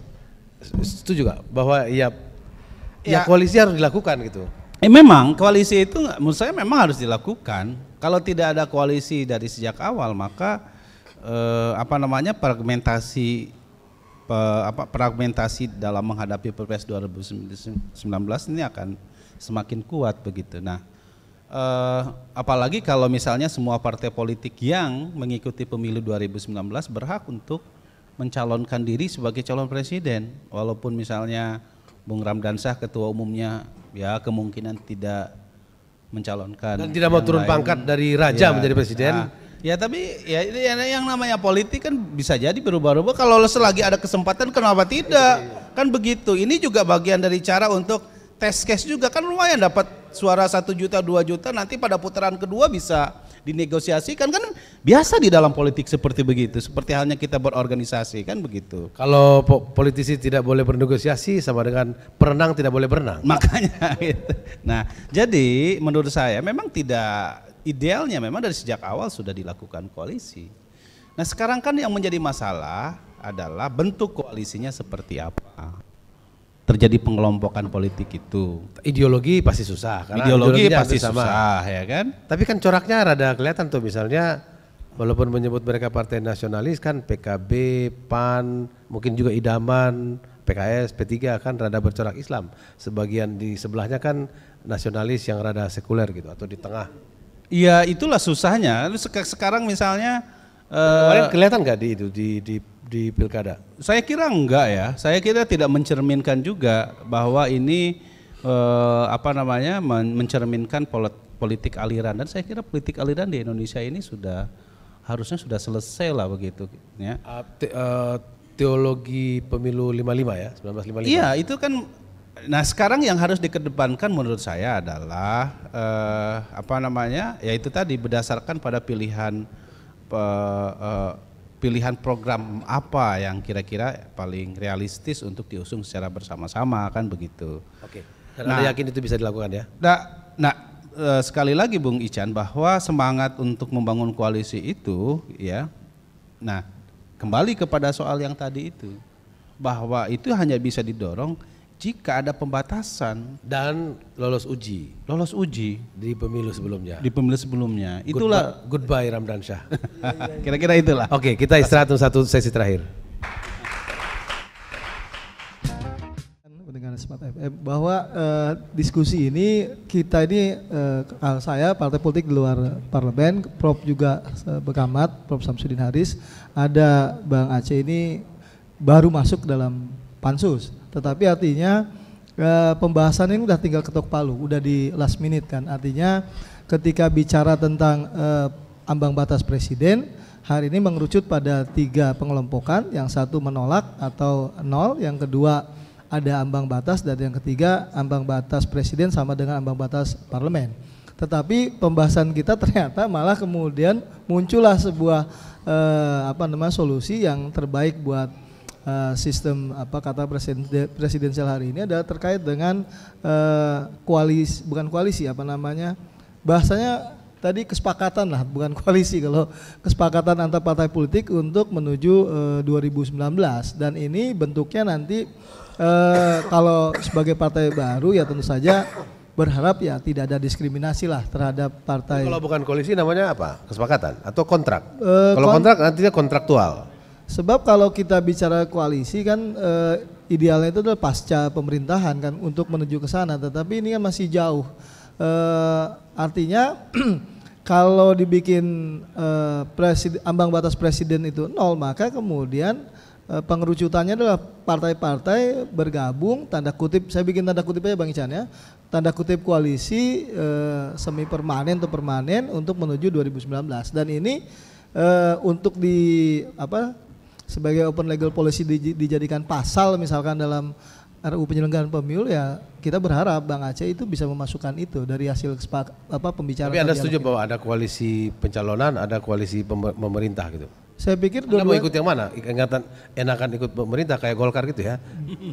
Setuju juga bahwa ya Ya, ya, koalisi harus dilakukan gitu. Eh, memang koalisi itu menurut saya memang harus dilakukan. Kalau tidak ada koalisi dari sejak awal maka eh, apa namanya fragmentasi pe, apa fragmentasi dalam menghadapi Pilpres 2019 ini akan semakin kuat begitu. Nah, eh, apalagi kalau misalnya semua partai politik yang mengikuti pemilu 2019 berhak untuk mencalonkan diri sebagai calon presiden walaupun misalnya Bung Ramdansah ketua umumnya ya kemungkinan tidak mencalonkan dan tidak mau turun lain. pangkat dari raja ya, menjadi presiden. Nah, ya tapi ya yang namanya politik kan bisa jadi berubah-ubah kalau selagi ada kesempatan kenapa tidak? Ya, ya. Kan begitu. Ini juga bagian dari cara untuk tes case juga kan lumayan dapat suara satu juta dua juta nanti pada putaran kedua bisa dinegosiasikan kan biasa di dalam politik seperti begitu seperti halnya kita berorganisasi kan begitu kalau po politisi tidak boleh bernegosiasi sama dengan perenang tidak boleh berenang makanya gitu. nah jadi menurut saya memang tidak idealnya memang dari sejak awal sudah dilakukan koalisi nah sekarang kan yang menjadi masalah adalah bentuk koalisinya seperti apa terjadi pengelompokan politik itu. Ideologi pasti susah. Karena ideologi pasti sama. susah ya kan. Tapi kan coraknya rada kelihatan tuh misalnya walaupun menyebut mereka partai nasionalis kan PKB, PAN, mungkin juga idaman PKS, P3 kan rada bercorak Islam. Sebagian di sebelahnya kan nasionalis yang rada sekuler gitu atau di tengah. Iya, itulah susahnya. lu Sekarang misalnya kemarin uh, kelihatan gak di itu di, di di pilkada? Saya kira enggak ya. Saya kira tidak mencerminkan juga bahwa ini eh, apa namanya mencerminkan politik aliran dan saya kira politik aliran di Indonesia ini sudah harusnya sudah selesai lah begitu ya. Ah, te, uh, teologi pemilu 55 ya, 1955. Iya, itu kan nah sekarang yang harus dikedepankan menurut saya adalah eh, apa namanya? yaitu tadi berdasarkan pada pilihan eh, pilihan program apa yang kira-kira paling realistis untuk diusung secara bersama-sama kan begitu. Oke. Dan nah, Anda yakin itu bisa dilakukan ya? Nah, nah e, sekali lagi Bung Ican bahwa semangat untuk membangun koalisi itu ya. Nah, kembali kepada soal yang tadi itu bahwa itu hanya bisa didorong jika ada pembatasan dan lolos uji lolos uji di pemilu sebelumnya di pemilu sebelumnya itulah goodbye, goodbye Ramdan Syah kira-kira itulah oke kita istirahat satu sesi terakhir dengan Smart FM eh, bahwa uh, diskusi ini kita ini uh, saya partai politik di luar parlemen prop juga uh, Bekamat Prof Samsudin Haris ada Bang Aceh ini baru masuk dalam pansus. Tetapi artinya e, pembahasan ini udah tinggal ketok palu, udah di last minute kan. Artinya ketika bicara tentang e, ambang batas presiden hari ini mengerucut pada tiga pengelompokan, yang satu menolak atau nol, yang kedua ada ambang batas dan yang ketiga ambang batas presiden sama dengan ambang batas parlemen. Tetapi pembahasan kita ternyata malah kemudian muncullah sebuah eh, apa namanya solusi yang terbaik buat Eh, sistem apa kata presiden, presidensial hari ini adalah terkait dengan uh, eh, koalisi bukan koalisi apa namanya bahasanya tadi kesepakatan lah bukan koalisi kalau kesepakatan antar partai politik untuk menuju uh, eh, 2019 dan ini bentuknya nanti uh, kalau sebagai partai baru ya tentu saja berharap ya tidak ada diskriminasi lah terhadap partai. Kalau bukan koalisi namanya apa? Kesepakatan atau kontrak? Uh, kalau kontrak nantinya kontraktual. Sebab kalau kita bicara koalisi kan e, idealnya itu adalah pasca pemerintahan kan untuk menuju ke sana, tetapi ini kan masih jauh. E, artinya kalau dibikin e, presiden, ambang batas presiden itu nol, maka kemudian e, pengerucutannya adalah partai-partai bergabung tanda kutip saya bikin tanda kutip aja Bang Ican ya. Tanda kutip koalisi e, semi permanen atau permanen untuk menuju 2019 dan ini Uh, untuk di apa sebagai open legal policy dijadikan pasal misalkan dalam RU penyelenggaraan pemilu ya kita berharap Bang Aceh itu bisa memasukkan itu dari hasil apa pembicaraan. Tapi Anda setuju bahwa ada koalisi pencalonan, ada koalisi pemerintah gitu? Saya pikir dua mau ikut yang mana? Ingatan enakan ikut pemerintah kayak Golkar gitu ya?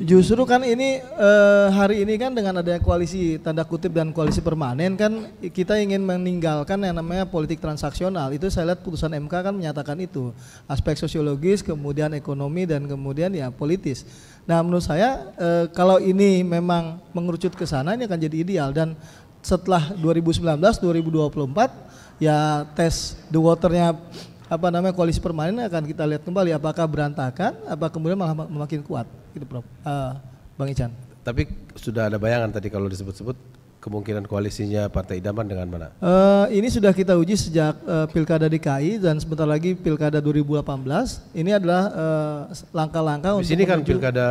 Justru kan ini eh, hari ini kan dengan adanya koalisi tanda kutip dan koalisi permanen kan kita ingin meninggalkan yang namanya politik transaksional. Itu saya lihat putusan MK kan menyatakan itu aspek sosiologis, kemudian ekonomi dan kemudian ya politis. Nah menurut saya eh, kalau ini memang mengerucut ke sana ini akan jadi ideal dan setelah 2019 2024 ya tes the waternya apa namanya koalisi permanen akan kita lihat kembali apakah berantakan apa kemudian malah makin kuat gitu Prof. Uh, Bang Ican. Tapi sudah ada bayangan tadi kalau disebut-sebut kemungkinan koalisinya Partai Idaman dengan mana? Uh, ini sudah kita uji sejak uh, Pilkada DKI dan sebentar lagi Pilkada 2018. Ini adalah langkah langkah uh, langkah Di sini kan Pilkada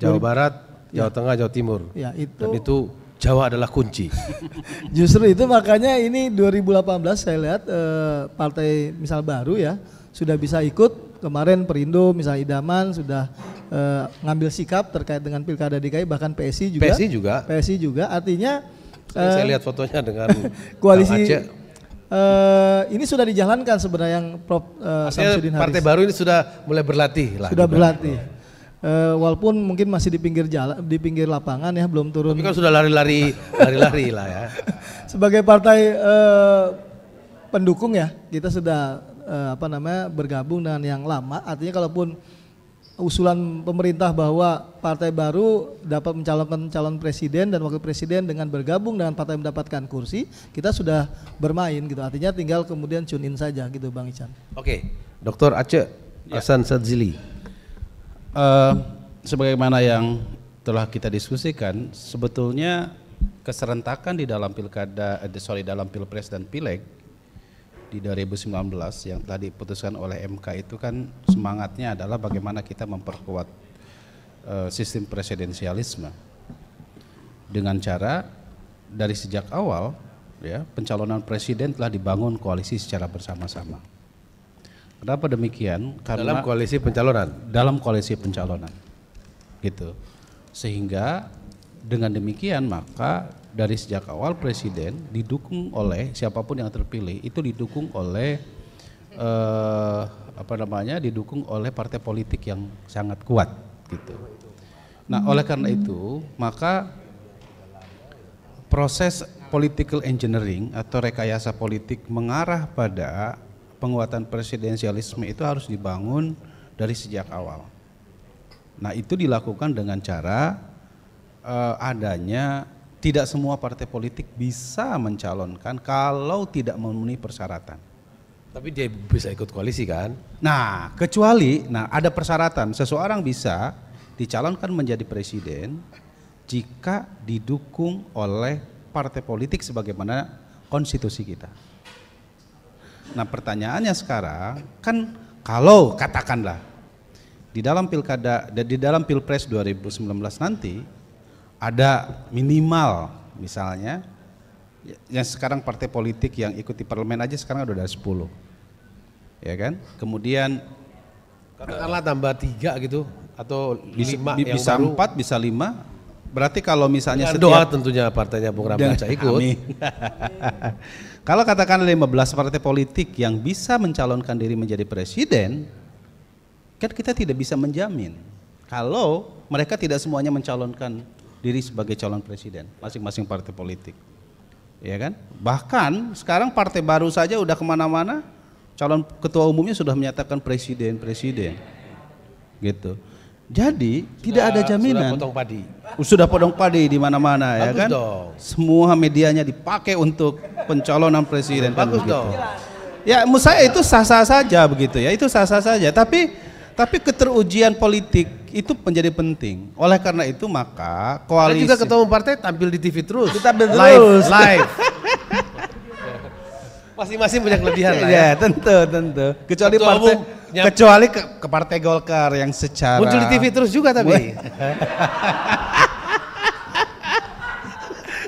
Jawa Barat, Jawa ya. Tengah, Jawa Timur. Ya, itu. Dan itu Jawa adalah kunci. Justru itu makanya ini 2018 saya lihat eh, partai misal baru ya sudah bisa ikut kemarin Perindo misal Idaman sudah eh, ngambil sikap terkait dengan pilkada DKI bahkan PSI juga. PSI juga. PSI juga artinya saya, saya eh, lihat fotonya dengan koalisi Uh, ini sudah dijalankan sebenarnya yang Prof uh, Samsudin Haris. Partai baru ini sudah mulai berlatih lah. Sudah gitu. berlatih uh, walaupun mungkin masih di pinggir jalan, di pinggir lapangan ya, belum turun. Tapi kan sudah lari-lari, lari-lari lah ya. Sebagai partai uh, pendukung ya, kita sudah uh, apa namanya bergabung dengan yang lama. Artinya kalaupun usulan pemerintah bahwa partai baru dapat mencalonkan calon presiden dan wakil presiden dengan bergabung dengan partai mendapatkan kursi, kita sudah bermain gitu. Artinya tinggal kemudian cunin saja gitu Bang Ican. Oke, Dokter Aceh ya. Hasan ya. Sadzili uh, sebagaimana yang telah kita diskusikan, sebetulnya keserentakan di dalam pilkada, eh, sorry dalam pilpres dan pileg di 2019 yang telah diputuskan oleh MK itu kan semangatnya adalah bagaimana kita memperkuat uh, sistem presidensialisme dengan cara dari sejak awal ya pencalonan presiden telah dibangun koalisi secara bersama-sama Kenapa demikian? Karena dalam koalisi pencalonan. Dalam koalisi pencalonan. Gitu. Sehingga dengan demikian maka dari sejak awal presiden didukung oleh siapapun yang terpilih itu didukung oleh eh, apa namanya didukung oleh partai politik yang sangat kuat gitu. Nah, oleh karena itu maka proses political engineering atau rekayasa politik mengarah pada penguatan presidensialisme itu harus dibangun dari sejak awal. Nah, itu dilakukan dengan cara uh, adanya tidak semua partai politik bisa mencalonkan kalau tidak memenuhi persyaratan. Tapi dia bisa ikut koalisi kan? Nah, kecuali nah ada persyaratan seseorang bisa dicalonkan menjadi presiden jika didukung oleh partai politik sebagaimana konstitusi kita. Nah pertanyaannya sekarang kan kalau katakanlah di dalam pilkada di dalam pilpres 2019 nanti ada minimal misalnya yang sekarang partai politik yang ikuti parlemen aja sekarang udah ada 10 ya kan kemudian katakanlah tambah tiga gitu atau bisa, lima bisa empat bisa lima Berarti kalau misalnya Dengan setiap doa tentunya partainya Bung Aceh ikut. kalau katakan 15 partai politik yang bisa mencalonkan diri menjadi presiden, kan kita tidak bisa menjamin kalau mereka tidak semuanya mencalonkan diri sebagai calon presiden masing-masing partai politik. Ya kan? Bahkan sekarang partai baru saja udah kemana-mana, calon ketua umumnya sudah menyatakan presiden, presiden. Gitu. Jadi sudah, tidak ada jaminan. Sudah potong padi. Sudah potong padi di mana-mana ya kan. Dong. Semua medianya dipakai untuk pencalonan presiden kan Bagus kan begitu. Ya, menurut saya itu sah-sah saja begitu ya. Itu sah-sah saja. Tapi tapi keterujian politik itu menjadi penting. Oleh karena itu maka koalisi. Kita juga ketemu partai tampil di TV terus. Kita tampil terus. Live. live. Masing-masing punya kelebihan lah ya. ya. tentu, tentu. Kecuali Ketua partai. Umum Kecuali ke, ke Partai Golkar yang secara muncul di TV terus juga tapi.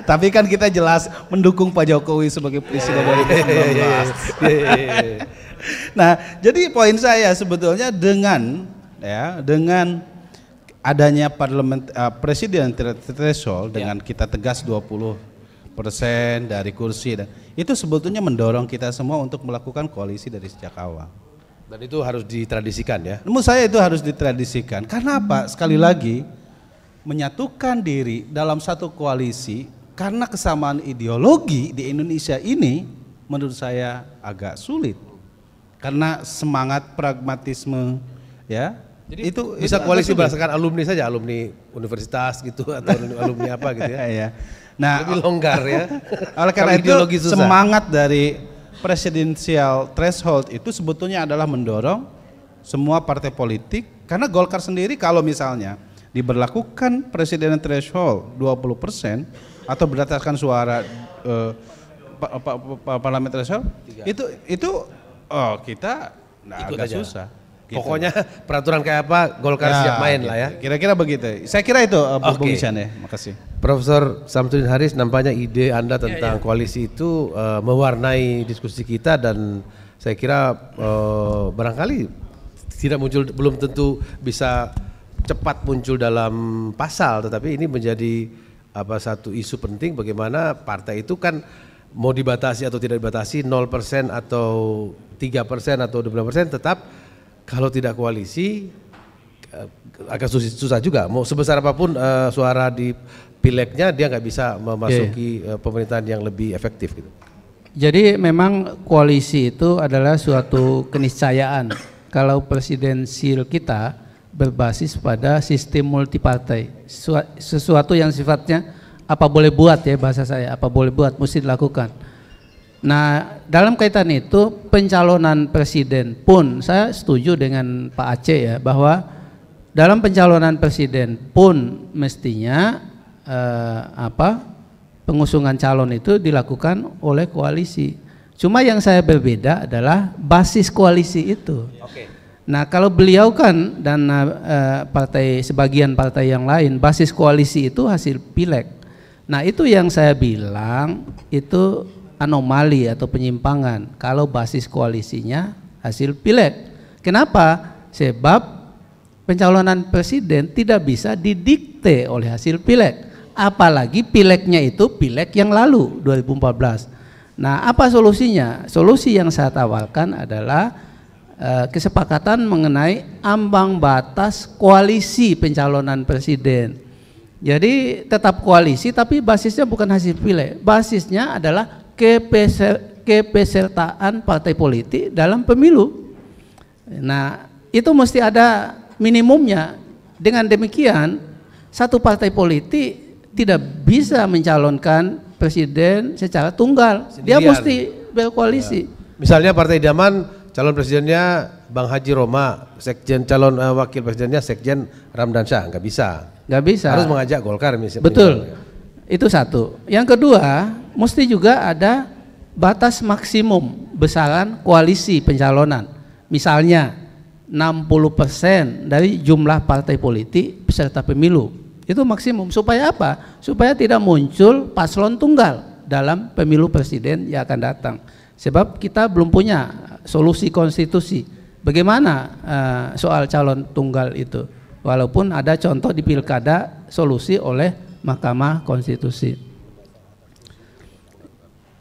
tapi kan kita jelas mendukung Pak Jokowi sebagai presiden 2019. Iya, iya, iya, nah, jadi poin saya sebetulnya dengan ya, dengan adanya parlemen uh, eh, presiden threshold ya. dengan kita tegas 20 persen dari kursi dan itu sebetulnya mendorong kita semua untuk melakukan koalisi dari sejak awal. Dan itu harus ditradisikan ya. Menurut saya itu harus ditradisikan. Karena apa? Sekali lagi menyatukan diri dalam satu koalisi karena kesamaan ideologi di Indonesia ini menurut saya agak sulit. Karena semangat pragmatisme ya. Jadi itu bisa koalisi berdasarkan alumni saja, alumni universitas gitu atau alumni apa gitu ya. Iya. Nah, lebih longgar ya. Oleh karena itu semangat dari presidensial threshold itu sebetulnya adalah mendorong semua partai politik karena Golkar sendiri kalau misalnya diberlakukan presiden threshold 20% atau berdasarkan suara eh, pa, pa, pa, threshold itu itu oh kita nah, agak aja. susah Gitu. Pokoknya peraturan kayak apa Golkar ya, siap main lah ya. Gitu. Kira-kira begitu. Saya kira itu uh, Bung okay. Isyan ya. Makasih. Profesor Samsudin Haris nampaknya ide Anda ya, tentang ya, ya. koalisi itu uh, mewarnai diskusi kita dan saya kira uh, barangkali tidak muncul belum tentu bisa cepat muncul dalam pasal tetapi ini menjadi apa satu isu penting bagaimana partai itu kan mau dibatasi atau tidak dibatasi 0% atau 3% atau 20% tetap kalau tidak koalisi eh, agak susah, susah juga. Mau sebesar apapun uh, suara di pileknya dia nggak bisa memasuki yeah. Iya, iya. pemerintahan yang lebih efektif gitu. Jadi memang koalisi itu adalah suatu keniscayaan kalau presidensil kita berbasis pada sistem multipartai. Sesuatu yang sifatnya apa boleh buat ya bahasa saya, apa boleh buat mesti dilakukan. Nah, dalam kaitan itu pencalonan presiden pun saya setuju dengan Pak Aceh ya bahwa dalam pencalonan presiden pun mestinya eh, apa pengusungan calon itu dilakukan oleh koalisi. Cuma yang saya berbeda adalah basis koalisi itu. Okay. Nah, kalau beliau kan dan eh, partai sebagian partai yang lain basis koalisi itu hasil pileg. Nah, itu yang saya bilang itu anomali atau penyimpangan kalau basis koalisinya hasil pileg. Kenapa? Sebab pencalonan presiden tidak bisa didikte oleh hasil pileg. Apalagi pileknya itu pileg yang lalu 2014. Nah, apa solusinya? Solusi yang saya tawarkan adalah eh, kesepakatan mengenai ambang batas koalisi pencalonan presiden. Jadi tetap koalisi tapi basisnya bukan hasil pileg, basisnya adalah kepesertaan partai politik dalam pemilu. Nah, itu mesti ada minimumnya. Dengan demikian, satu partai politik tidak bisa mencalonkan presiden secara tunggal. Sendirian. Dia mesti berkoalisi. Ya. Misalnya Partai Idaman calon presidennya Bang Haji Roma, sekjen calon uh, wakil presidennya sekjen Ramdan Syah, nggak bisa. Nggak bisa. Harus mengajak Golkar misalnya. Betul. Misalnya. Itu satu. Yang kedua, mesti juga ada batas maksimum besaran koalisi pencalonan. Misalnya 60% dari jumlah partai politik peserta pemilu. Itu maksimum. Supaya apa? Supaya tidak muncul paslon tunggal dalam pemilu presiden yang akan datang. Sebab kita belum punya solusi konstitusi. Bagaimana uh, soal calon tunggal itu? Walaupun ada contoh di pilkada solusi oleh Mahkamah Konstitusi.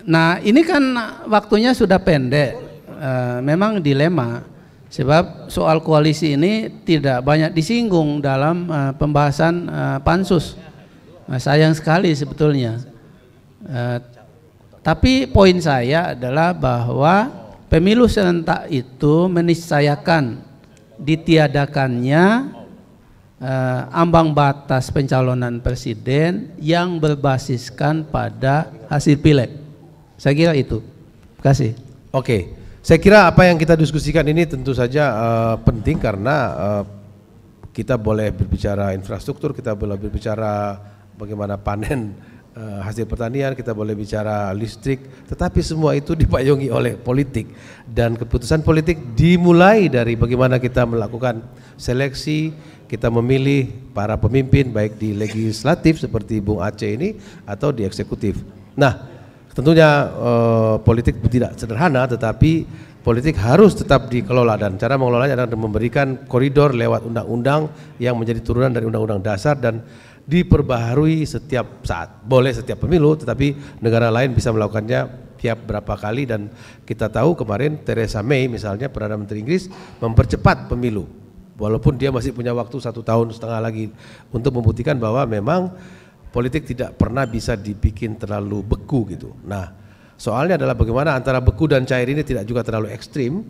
Nah, ini kan waktunya sudah pendek. Eh, memang dilema sebab soal koalisi ini tidak banyak disinggung dalam eh, pembahasan eh, pansus. Nah, sayang sekali sebetulnya. tapi poin saya adalah bahwa pemilu serentak itu meniscayakan ditiadakannya uh, ambang batas pencalonan presiden yang berbasiskan pada hasil pileg. Saya kira itu. Terima kasih. Oke. Okay. Saya kira apa yang kita diskusikan ini tentu saja uh, penting karena uh, kita boleh berbicara infrastruktur, kita boleh berbicara bagaimana panen hasil pertanian, kita boleh bicara listrik, tetapi semua itu dipayungi oleh politik dan keputusan politik dimulai dari bagaimana kita melakukan seleksi, kita memilih para pemimpin baik di legislatif seperti Bung Aceh ini atau di eksekutif. Nah, tentunya eh, politik tidak sederhana tetapi politik harus tetap dikelola dan cara mengelolanya adalah memberikan koridor lewat undang-undang yang menjadi turunan dari undang-undang dasar dan diperbaharui setiap saat. Boleh setiap pemilu tetapi negara lain bisa melakukannya tiap berapa kali dan kita tahu kemarin Theresa May misalnya Perdana Menteri Inggris mempercepat pemilu walaupun dia masih punya waktu satu tahun setengah lagi untuk membuktikan bahwa memang politik tidak pernah bisa dibikin terlalu beku gitu. Nah, soalnya adalah bagaimana antara beku dan cair ini tidak juga terlalu ekstrim.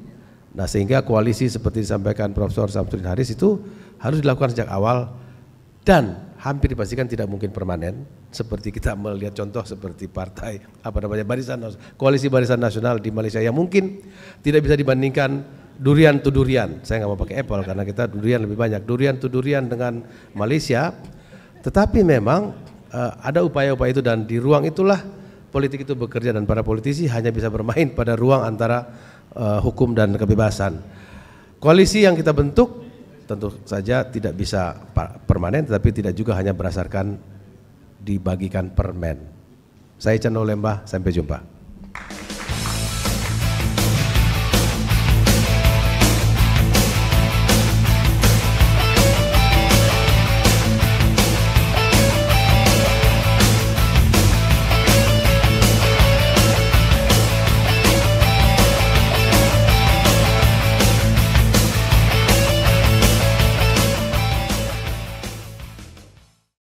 Nah, sehingga koalisi seperti disampaikan Profesor Samsudin Haris itu harus dilakukan sejak awal dan hampir dipastikan tidak mungkin permanen seperti kita melihat contoh seperti partai apa namanya barisan koalisi barisan nasional di Malaysia yang mungkin tidak bisa dibandingkan durian to durian. Saya nggak mau pakai apple karena kita durian lebih banyak. Durian to durian dengan Malaysia. Tetapi memang uh, ada upaya-upaya itu dan di ruang itulah politik itu bekerja dan para politisi hanya bisa bermain pada ruang antara uh, hukum dan kebebasan. Koalisi yang kita bentuk tentu saja tidak bisa permanen tetapi tidak juga hanya berdasarkan dibagikan permen. Saya Channel Lembah, sampai jumpa.